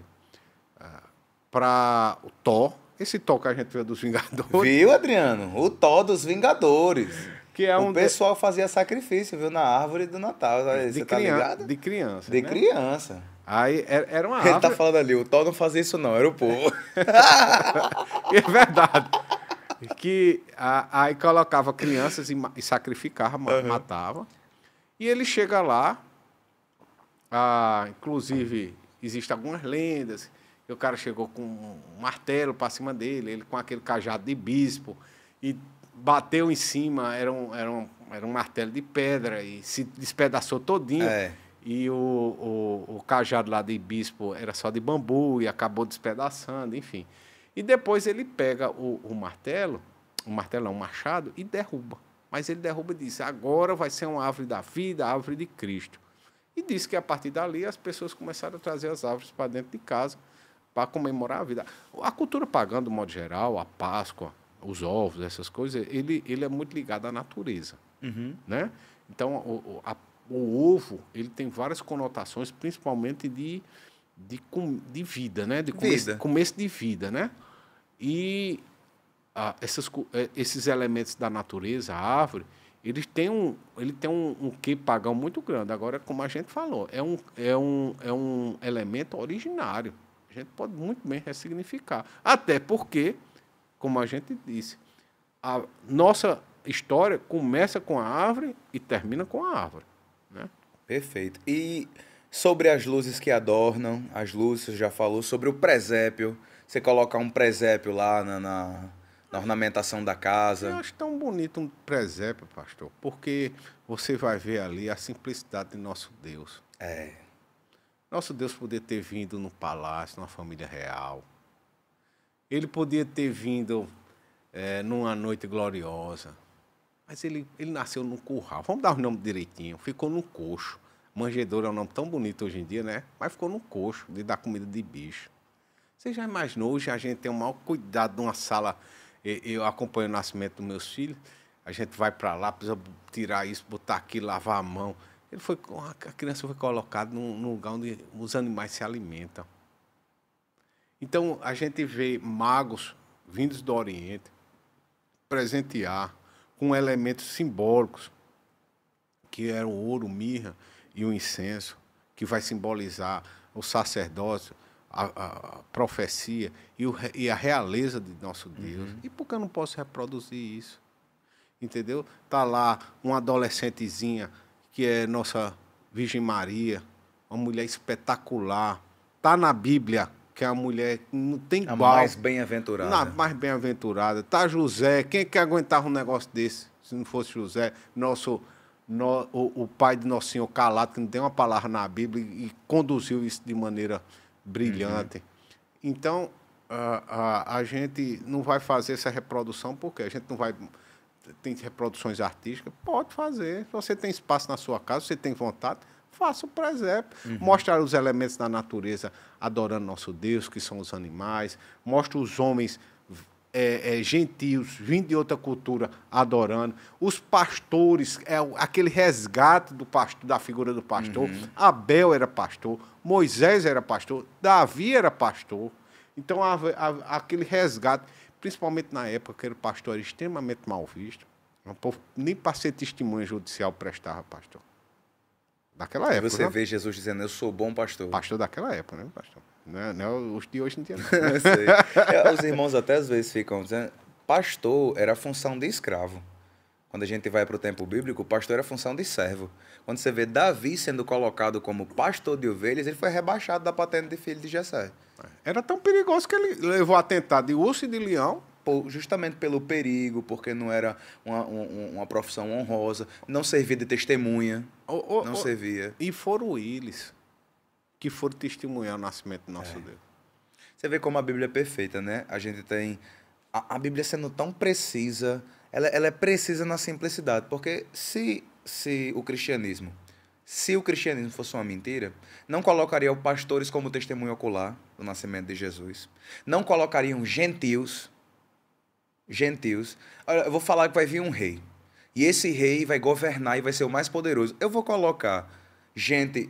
para o Thó. Esse Thó que a gente viu dos Vingadores. Viu, Adriano? O Thó dos Vingadores. Que é um o pessoal de... fazia sacrifício, viu, na árvore do Natal. Você de tá criança, ligado? De criança. De né? criança. Aí é, era uma árvore. Ele tá falando ali, o Thó não fazia isso, não, era o povo. é verdade. Que a, aí colocava crianças e, e sacrificava, uhum. matava. E ele chega lá, a ah, inclusive, existem algumas lendas o cara chegou com um martelo para cima dele, ele com aquele cajado de bispo, e bateu em cima, era um, era um, era um martelo de pedra, e se despedaçou todinho. É. E o, o, o cajado lá de bispo era só de bambu e acabou despedaçando, enfim. E depois ele pega o, o martelo, o martelo é um machado, e derruba. Mas ele derruba e diz: agora vai ser uma árvore da vida, a árvore de Cristo. E diz que a partir dali as pessoas começaram a trazer as árvores para dentro de casa para comemorar a vida. A cultura pagã, do modo geral, a Páscoa, os ovos, essas coisas, ele, ele é muito ligado à natureza. Uhum. Né? Então, o, a, o ovo ele tem várias conotações, principalmente de, de, com, de vida, né? de começo, vida. começo de vida. Né? E a essas, é, esses elementos da natureza, a árvore, eles têm um, ele tem um, um que pagão muito grande. Agora, como a gente falou, é um, é um, é um elemento originário. A gente pode muito bem ressignificar. Até porque, como a gente disse, a nossa história começa com a árvore e termina com a árvore. Né? Perfeito. E sobre as luzes que adornam, as luzes, já falou, sobre o presépio. Você colocar um presépio lá na, na, na ornamentação da casa. Eu acho tão bonito um presépio, pastor, porque você vai ver ali a simplicidade de nosso Deus. É. Nosso Deus poder ter vindo no palácio, numa família real. Ele podia ter vindo é, numa noite gloriosa. Mas ele, ele nasceu num curral. Vamos dar o nome direitinho. Ficou no coxo. Manjedouro é um nome tão bonito hoje em dia, né? Mas ficou no coxo de dar comida de bicho. Você já imaginou? Hoje a gente tem o maior cuidado numa sala. Eu acompanho o nascimento dos meus filhos. A gente vai para lá, precisa tirar isso, botar aqui, lavar a mão. Ele foi, a criança foi colocada num, num lugar onde os animais se alimentam. Então, a gente vê magos vindos do Oriente presentear com elementos simbólicos, que eram o ouro, mirra e o incenso, que vai simbolizar o sacerdócio, a, a profecia e, o, e, a realeza de nosso uhum. Deus. Uhum. E por que eu não posso reproduzir isso? Entendeu? Tá lá uma adolescentezinha que é nossa Virgem Maria, uma mulher espetacular. Tá na Bíblia, que é a mulher que não tem igual. A mais bem-aventurada. A mais bem-aventurada. Tá José, quem é que aguentava um negócio desse? Se não fosse José, nosso no, o, o, pai de nosso Senhor calado, que não tem uma palavra na Bíblia, e, e conduziu isso de maneira brilhante. Uhum. Então, a, a, a gente não vai fazer essa reprodução, porque a gente não vai tem reproduções artísticas, pode fazer. Se você tem espaço na sua casa, você tem vontade, faça o presépio. Uhum. Mostrar os elementos da natureza adorando nosso Deus, que são os animais. Mostra os homens é, é, gentios, vindo de outra cultura, adorando. Os pastores, é aquele resgate do pastor, da figura do pastor. Uhum. Abel era pastor, Moisés era pastor, Davi era pastor. Então, aquele resgate principalmente na época que era pastor extremamente mal visto. O povo nem para ser testemunha judicial prestava pastor. Daquela época. Você né? vê Jesus dizendo, eu sou bom pastor. Pastor daquela época, né, pastor? Não, né, não né, os de hoje não tinha. Não. É, os irmãos até às vezes ficam dizendo, pastor era função de escravo. Quando a gente vai para o tempo bíblico, o pastor é função de servo. Quando você vê Davi sendo colocado como pastor de ovelhas, ele foi rebaixado da patente de filho de Jessé. É. Era tão perigoso que ele levou atentado de urso e de leão justamente pelo perigo, porque não era uma, uma, uma profissão honrosa, não servia de testemunha. Oh, oh, não oh, servia. E foram eles que foram testemunhar o nascimento do nosso é. Deus. Você vê como a Bíblia é perfeita, né? A gente tem. A, a Bíblia sendo tão precisa ela, ela é precisa na simplicidade, porque se, se o cristianismo se o cristianismo fosse uma mentira, não os pastores como testemunho ocular do nascimento de Jesus, não colocariam gentios, gentios. Olha, eu vou falar que vai vir um rei, e esse rei vai governar e vai ser o mais poderoso. Eu vou colocar gente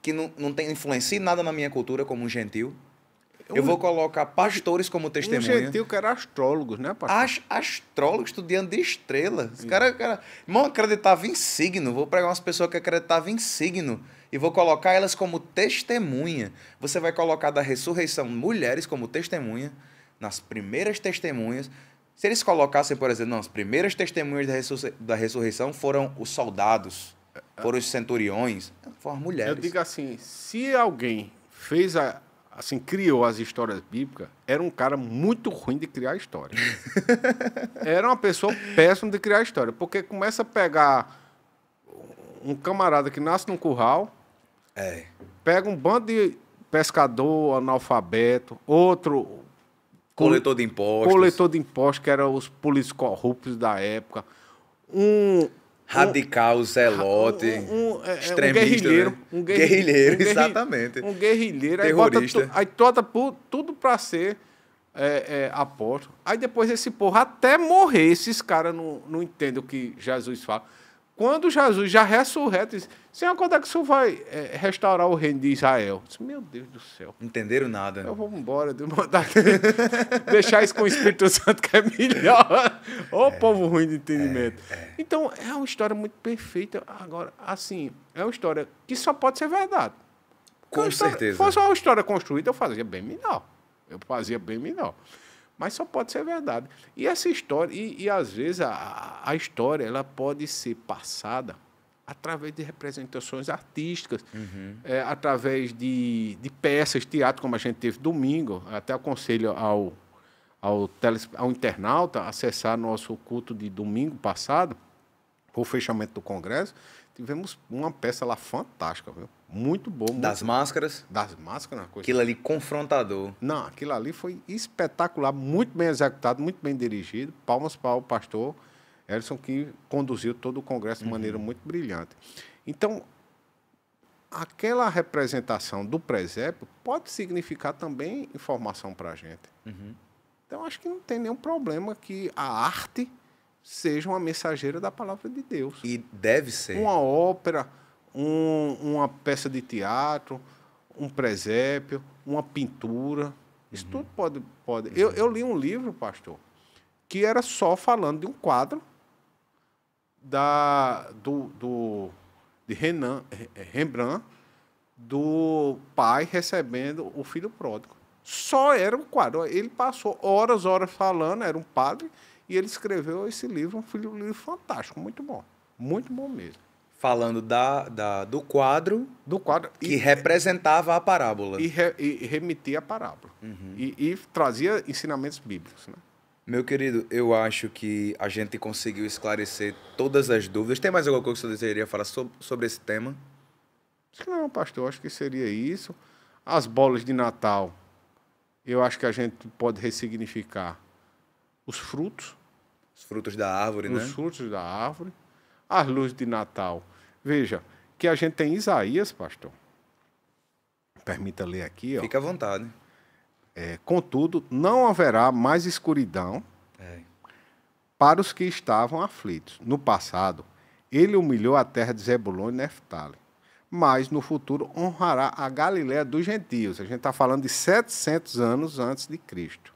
que não, não tem influencia nada na minha cultura como um gentil, eu vou colocar pastores como testemunha. Um gentil que era astrólogo, né, pastor? As, astrólogos estudando de estrela. Os cara, cara, irmão, acreditava em signo. Vou pregar umas pessoas que acreditavam em signo e vou colocar elas como testemunha. Você vai colocar da ressurreição mulheres como testemunha, nas primeiras testemunhas. Se eles colocassem, por exemplo, não, as primeiras testemunhas da, ressur da ressurreição foram os soldados, é, é. foram os centuriões, foram as mulheres. Eu digo assim, se alguém fez a, assim, criou as histórias bíblicas, era um cara muito ruim de criar história. era uma pessoa péssima de criar história, porque começa a pegar um camarada que nasce num curral, é. pega um bando de pescador analfabeto, outro... Coletor de impostos. Coletor de impostos, que eram os polícias corruptos da época. Um Radical, um, zelote, um, um, é, é, extremista. Um guerrilheiro. Né? Um guerrilheiro, guerrilheiro exatamente. Um guerrilheiro. Terrorista. Aí, bota, aí tudo para ser é, é, apóstolo. Aí depois esse porra até morrer, esses caras não, não entendem o que Jesus fala. Quando Jesus já ressurreto, disse: Senhor, quando é que o senhor vai é, restaurar o reino de Israel? disse, Meu Deus do céu. entenderam nada. Né? Eu vou embora, Deus mandar deixar isso com o Espírito Santo, que é melhor. Ô oh, é, povo ruim de entendimento. É, é, então, é uma história muito perfeita. Agora, assim, é uma história que só pode ser verdade. Com certeza. Se fosse uma história construída, eu fazia bem melhor. Eu fazia bem melhor. Mas só pode ser verdade. E essa história, e, e às vezes a, a história, ela pode ser passada através de representações artísticas, uhum. é, através de, de peças, teatro, como a gente teve domingo. Até aconselho ao, ao, ao internauta acessar nosso culto de domingo passado, o fechamento do Congresso. Tivemos uma peça lá fantástica, viu? Muito boa. Muito das máscaras? Das máscaras, coisa. Aquilo ali confrontador. Não, aquilo ali foi espetacular, muito bem executado, muito bem dirigido. Palmas para o pastor Elson, que conduziu todo o congresso uhum. de maneira muito brilhante. Então, aquela representação do presépio pode significar também informação para a gente. Uhum. Então, acho que não tem nenhum problema que a arte seja uma mensageira da palavra de Deus. E deve ser. Uma ópera, um, uma peça de teatro, um presépio, uma pintura. Isso uhum. tudo pode. pode. Eu, uhum. eu li um livro, pastor, que era só falando de um quadro da, do, do, de Renan, é, Rembrandt, do pai recebendo o filho pródigo. Só era um quadro. Ele passou horas, horas falando, era um padre, e ele escreveu esse livro, um livro fantástico, muito bom. Muito bom mesmo. Falando da, da do quadro. Do quadro. Que e, representava a parábola. E, re, e remetia a parábola. Uhum. E, e, trazia ensinamentos bíblicos. Né? Meu querido, eu acho que a gente conseguiu esclarecer todas as dúvidas. Tem mais alguma coisa que você desejaria falar sobre, sobre esse tema? Não, pastor, acho que seria isso. As bolas de Natal, eu acho que a gente pode ressignificar os frutos. Os frutos da árvore, os né? Os frutos da árvore. As luzes de Natal. Veja, que a gente tem Isaías, pastor. Permita ler aqui, ó. Fica à vontade. É, contudo, não haverá mais escuridão é. para os que estavam aflitos. No passado, ele humilhou a terra de Zebulon e Neftali. Mas no futuro honrará a Galiléia dos gentios. A gente está falando de 700 anos antes de Cristo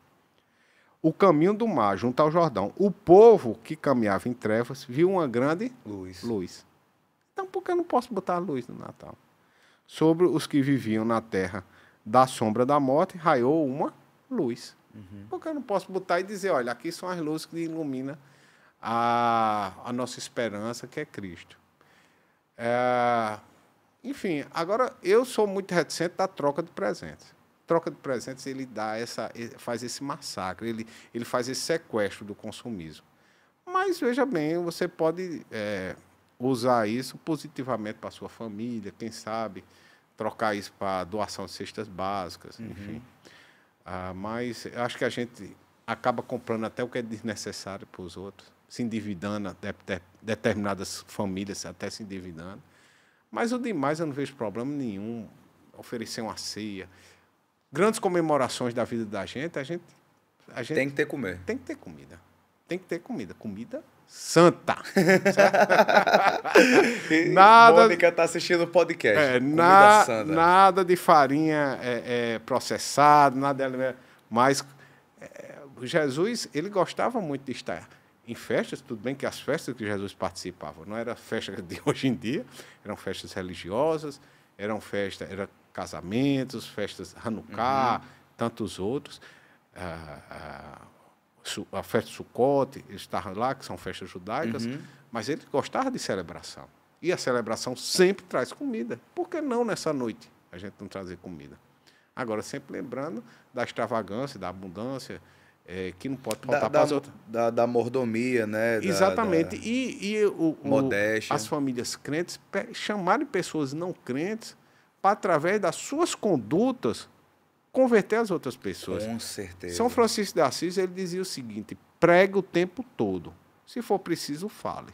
o caminho do mar junto ao Jordão. O povo que caminhava em trevas viu uma grande luz. luz. Então, por que eu não posso botar a luz no Natal? Sobre os que viviam na terra da sombra da morte, raiou uma luz. Uhum. Por que eu não posso botar e dizer, olha, aqui são as luzes que iluminam a, a nossa esperança, que é Cristo. É, enfim, agora eu sou muito reticente da troca de presentes troca de presentes ele dá essa, faz esse massacre, ele, ele faz esse sequestro do consumismo. Mas veja bem, você pode é, usar isso positivamente para sua família, quem sabe trocar isso para doação de cestas básicas, uhum. enfim. Ah, mas acho que a gente acaba comprando até o que é desnecessário para os outros, se endividando, determinadas famílias até se endividando. Mas o demais eu não vejo problema nenhum. Oferecer uma ceia, grandes comemorações da vida da gente, a gente, a gente tem que ter comer. Tem que ter comida. Tem que ter comida. Comida santa. nada. Mônica está assistindo o podcast. É, na, santa. Nada de farinha é, é, processada, nada. Mas é, Jesus, ele gostava muito de estar em festas, tudo bem que as festas que Jesus participava não era festa de hoje em dia, eram festas religiosas, eram festas, casamentos, festas Hanukkah, uhum. tantos outros. a, ah, ah, a festa Sukkot, eles estavam lá, que são festas judaicas, uhum. mas ele gostava de celebração. E a celebração sempre traz comida. Por que não nessa noite a gente não trazer comida? Agora, sempre lembrando da extravagância, da abundância, é, que não pode faltar da, para as outras. Da, da, mordomia, né? Exatamente. Da, e e o, o, as famílias crentes chamarem pessoas não crentes para, através das suas condutas, converter as outras pessoas. Com certeza. São Francisco de Assis ele dizia o seguinte: pregue o tempo todo. Se for preciso, fale.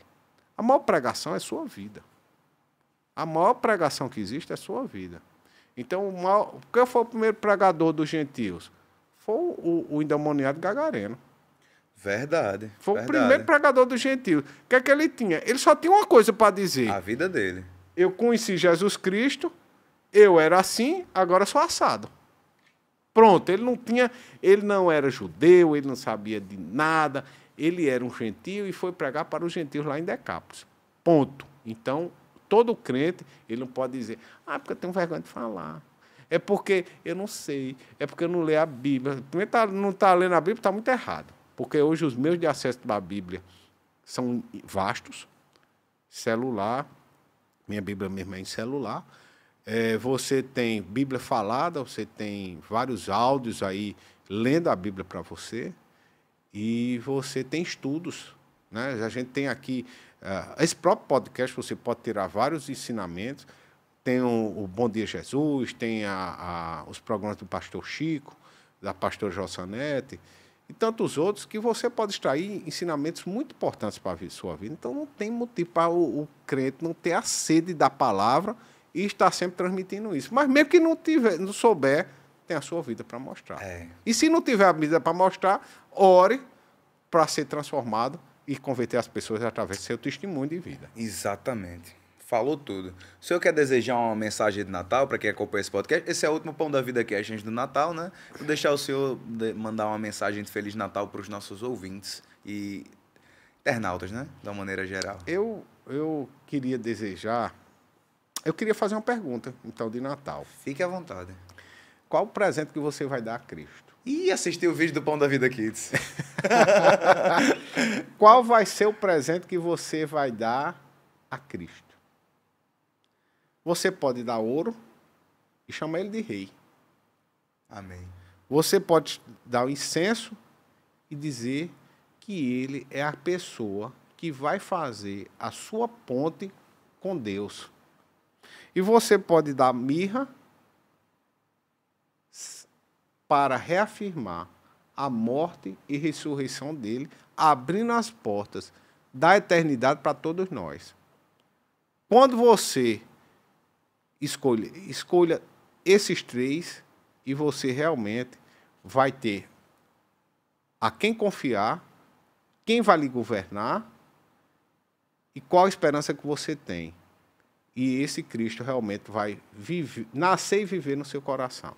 A maior pregação é sua vida. A maior pregação que existe é sua vida. Então, o maior, quem foi o primeiro pregador dos gentios? Foi o, o endemoniado Gagareno. Verdade. Foi verdade. o primeiro pregador dos gentios. O que é que ele tinha? Ele só tinha uma coisa para dizer. A vida dele. Eu conheci Jesus Cristo, eu era assim, agora sou assado. Pronto, ele não tinha, ele não era judeu, ele não sabia de nada, ele era um gentio e foi pregar para os gentios lá em Decápolis. Ponto. Então, todo crente, ele não pode dizer, ah, é porque eu tenho vergonha de falar. É porque eu não sei, é porque eu não leio a Bíblia. Primeiro tá, não está lendo a Bíblia, está muito errado. Porque hoje os meios de acesso da Bíblia são vastos. Celular, minha Bíblia mesmo é em celular é, você tem Bíblia falada, você tem vários áudios aí lendo a Bíblia para você e você tem estudos. Né? A gente tem aqui uh, esse próprio podcast, você pode tirar vários ensinamentos. Tem o, o Bom Dia Jesus, tem a, a, os programas do Pastor Chico, da Pastora Jossanete e tantos outros que você pode extrair ensinamentos muito importantes para a sua vida. Então não tem motivo para o, o crente não ter a sede da palavra e está sempre transmitindo isso. Mas mesmo que não tiver, não souber, tem a sua vida para mostrar. É. E se não tiver a vida para mostrar, ore para ser transformado e converter as pessoas através do seu testemunho de vida. Exatamente. Falou tudo. O senhor quer desejar uma mensagem de Natal para quem acompanha esse podcast? Esse é o último pão da vida aqui, a gente do Natal, né? Vou deixar o senhor mandar uma mensagem de Feliz Natal para os nossos ouvintes e internautas, né? Da maneira geral. Eu, eu queria desejar eu queria fazer uma pergunta, então, de Natal. Fique à vontade. Qual o presente que você vai dar a Cristo? E assistir o vídeo do Pão da Vida Kids. Qual vai ser o presente que você vai dar a Cristo? Você pode dar ouro e chamar ele de rei. Amém. Você pode dar o incenso e dizer que ele é a pessoa que vai fazer a sua ponte com Deus. E você pode dar mirra para reafirmar a morte e ressurreição dele, abrindo as portas da eternidade para todos nós. Quando você escolha, escolha esses três e você realmente vai ter a quem confiar, quem vai lhe governar e qual a esperança que você tem e esse Cristo realmente vai viver, nascer e viver no seu coração.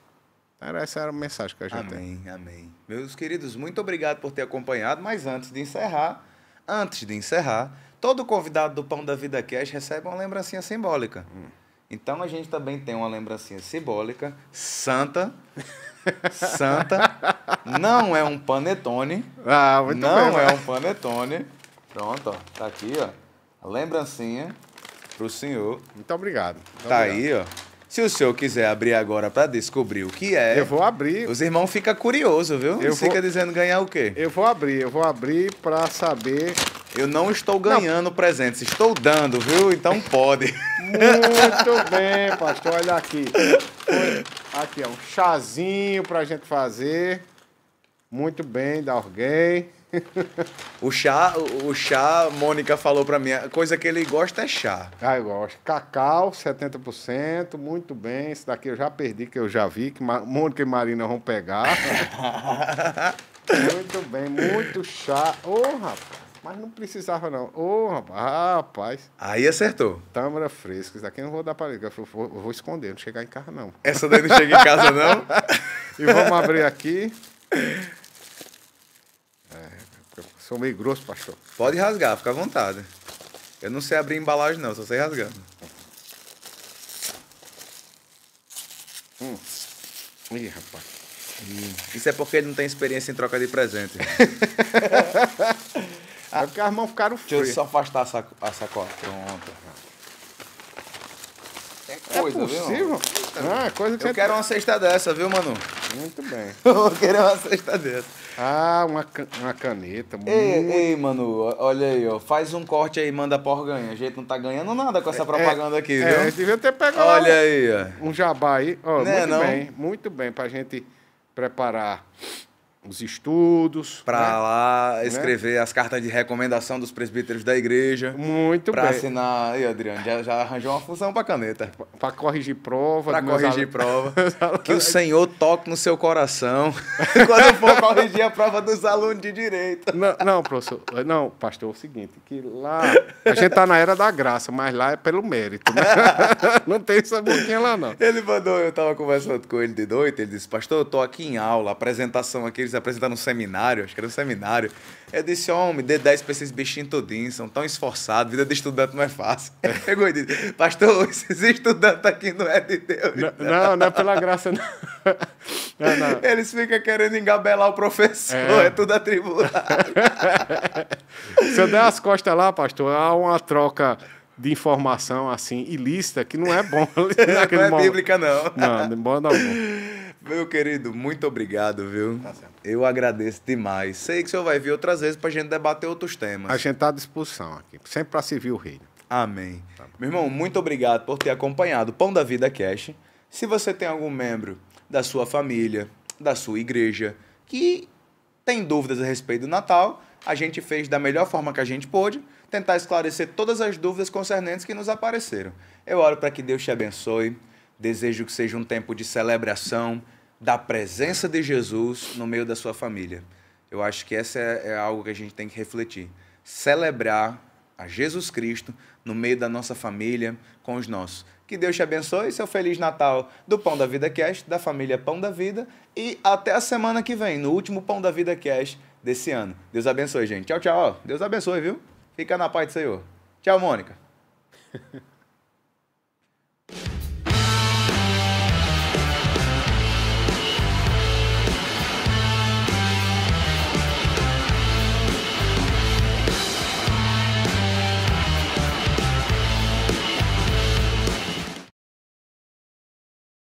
Então, essa era a mensagem que a gente amém, tem. Amém, amém. Meus queridos, muito obrigado por ter acompanhado, mas antes de encerrar, antes de encerrar, todo convidado do Pão da Vida Cash recebe uma lembrancinha simbólica. Hum. Então a gente também tem uma lembrancinha simbólica, santa, santa, não é um panetone, ah, muito não bem, é né? um panetone, pronto, ó, tá aqui, ó, a lembrancinha, para o senhor. Muito obrigado. Muito tá obrigado. aí, ó. Se o senhor quiser abrir agora para descobrir o que é. Eu vou abrir. Os irmãos ficam curiosos, viu? Eu vou... fica dizendo ganhar o quê? Eu vou abrir, eu vou abrir para saber. Eu não estou ganhando não. presentes, estou dando, viu? Então pode. Muito bem, pastor. Olha aqui. Aqui, ó, um chazinho para a gente fazer. Muito bem, da alguém o chá, o chá, Mônica falou para mim, a coisa que ele gosta é chá. Ah, eu gosto. Cacau, 70%, muito bem. Esse daqui eu já perdi, que eu já vi, que Mônica e Marina vão pegar. muito bem, muito chá. Ô, oh, rapaz. Mas não precisava, não. Ô, oh, rapaz, rapaz. Aí acertou. Tâmara fresca. Isso daqui eu não vou dar para ele. Eu vou, eu vou esconder, não chegar em casa, não. Essa daí não chega em casa, não? e vamos abrir aqui. Sou meio grosso, pastor. Pode rasgar, fica à vontade. Eu não sei abrir embalagem, não, só sei rasgando. Hum. Ih, rapaz. Hum. Isso é porque ele não tem experiência em troca de presente. é porque as mãos ficaram frias. Deixa eu só afastar essa, a sacola. Pronto. É coisa, é possível? viu? Ah, coisa que eu é... quero uma cesta dessa, viu, Manu? Muito bem. Vou querer uma cesta dessa. Ah, uma, can uma caneta. Muito... Ei, Manu, olha aí, ó. Faz um corte aí, manda por ganha. A gente não tá ganhando nada com essa é, é, propaganda aqui, é, viu? É, devia ter pegado olha um, aí, ó. um jabá aí. Ó, né, não muito é, bem, muito bem, pra gente preparar os estudos. Para né? lá né? escrever né? as cartas de recomendação dos presbíteros da igreja. Muito pra bem. Para assinar. Aí, Adriano, já, já, arranjou uma função para caneta. Para corrigir prova. Para corrigir prova. que o Senhor toque no seu coração quando for corrigir a prova dos alunos de direito. Não, não, professor. Não, pastor, é o seguinte: que lá. A gente tá na era da graça, mas lá é pelo mérito. Né? não tem essa boquinha lá, não. Ele mandou, eu tava conversando com ele de noite, ele disse: Pastor, eu tô aqui em aula, apresentação aqui eles apresentaram um seminário, acho que era um seminário. Eu disse, homem, dê 10 pra esses bichinhos todinhos, são tão esforçados, vida de estudante não é fácil. Pegou e disse, pastor, esses estudantes aqui não é de Deus. Não, não, não é pela graça, não. não. Eles ficam querendo engabelar o professor, é, é tudo atribulado. Se eu der as costas lá, pastor, há uma troca de informação assim ilícita que não é bom. não é bíblica, não. Não, de modo Meu querido, muito obrigado, viu? Tá eu agradeço demais. Sei que o senhor vai vir outras vezes para a gente debater outros temas. A gente está à disposição aqui, sempre para servir o reino. Amém. Tá Meu irmão, muito obrigado por ter acompanhado o Pão da Vida Cash. Se você tem algum membro da sua família, da sua igreja, que tem dúvidas a respeito do Natal, a gente fez da melhor forma que a gente pôde tentar esclarecer todas as dúvidas concernentes que nos apareceram. Eu oro para que Deus te abençoe, desejo que seja um tempo de celebração da presença de Jesus no meio da sua família. Eu acho que essa é, é, algo que a gente tem que refletir. Celebrar a Jesus Cristo no meio da nossa família, com os nossos. Que Deus te abençoe, seu Feliz Natal do Pão da Vida Cast, da família Pão da Vida, e até a semana que vem, no último Pão da Vida Cast desse ano. Deus abençoe, gente. Tchau, tchau. Deus abençoe, viu? Fica na paz do Senhor. Tchau, Mônica.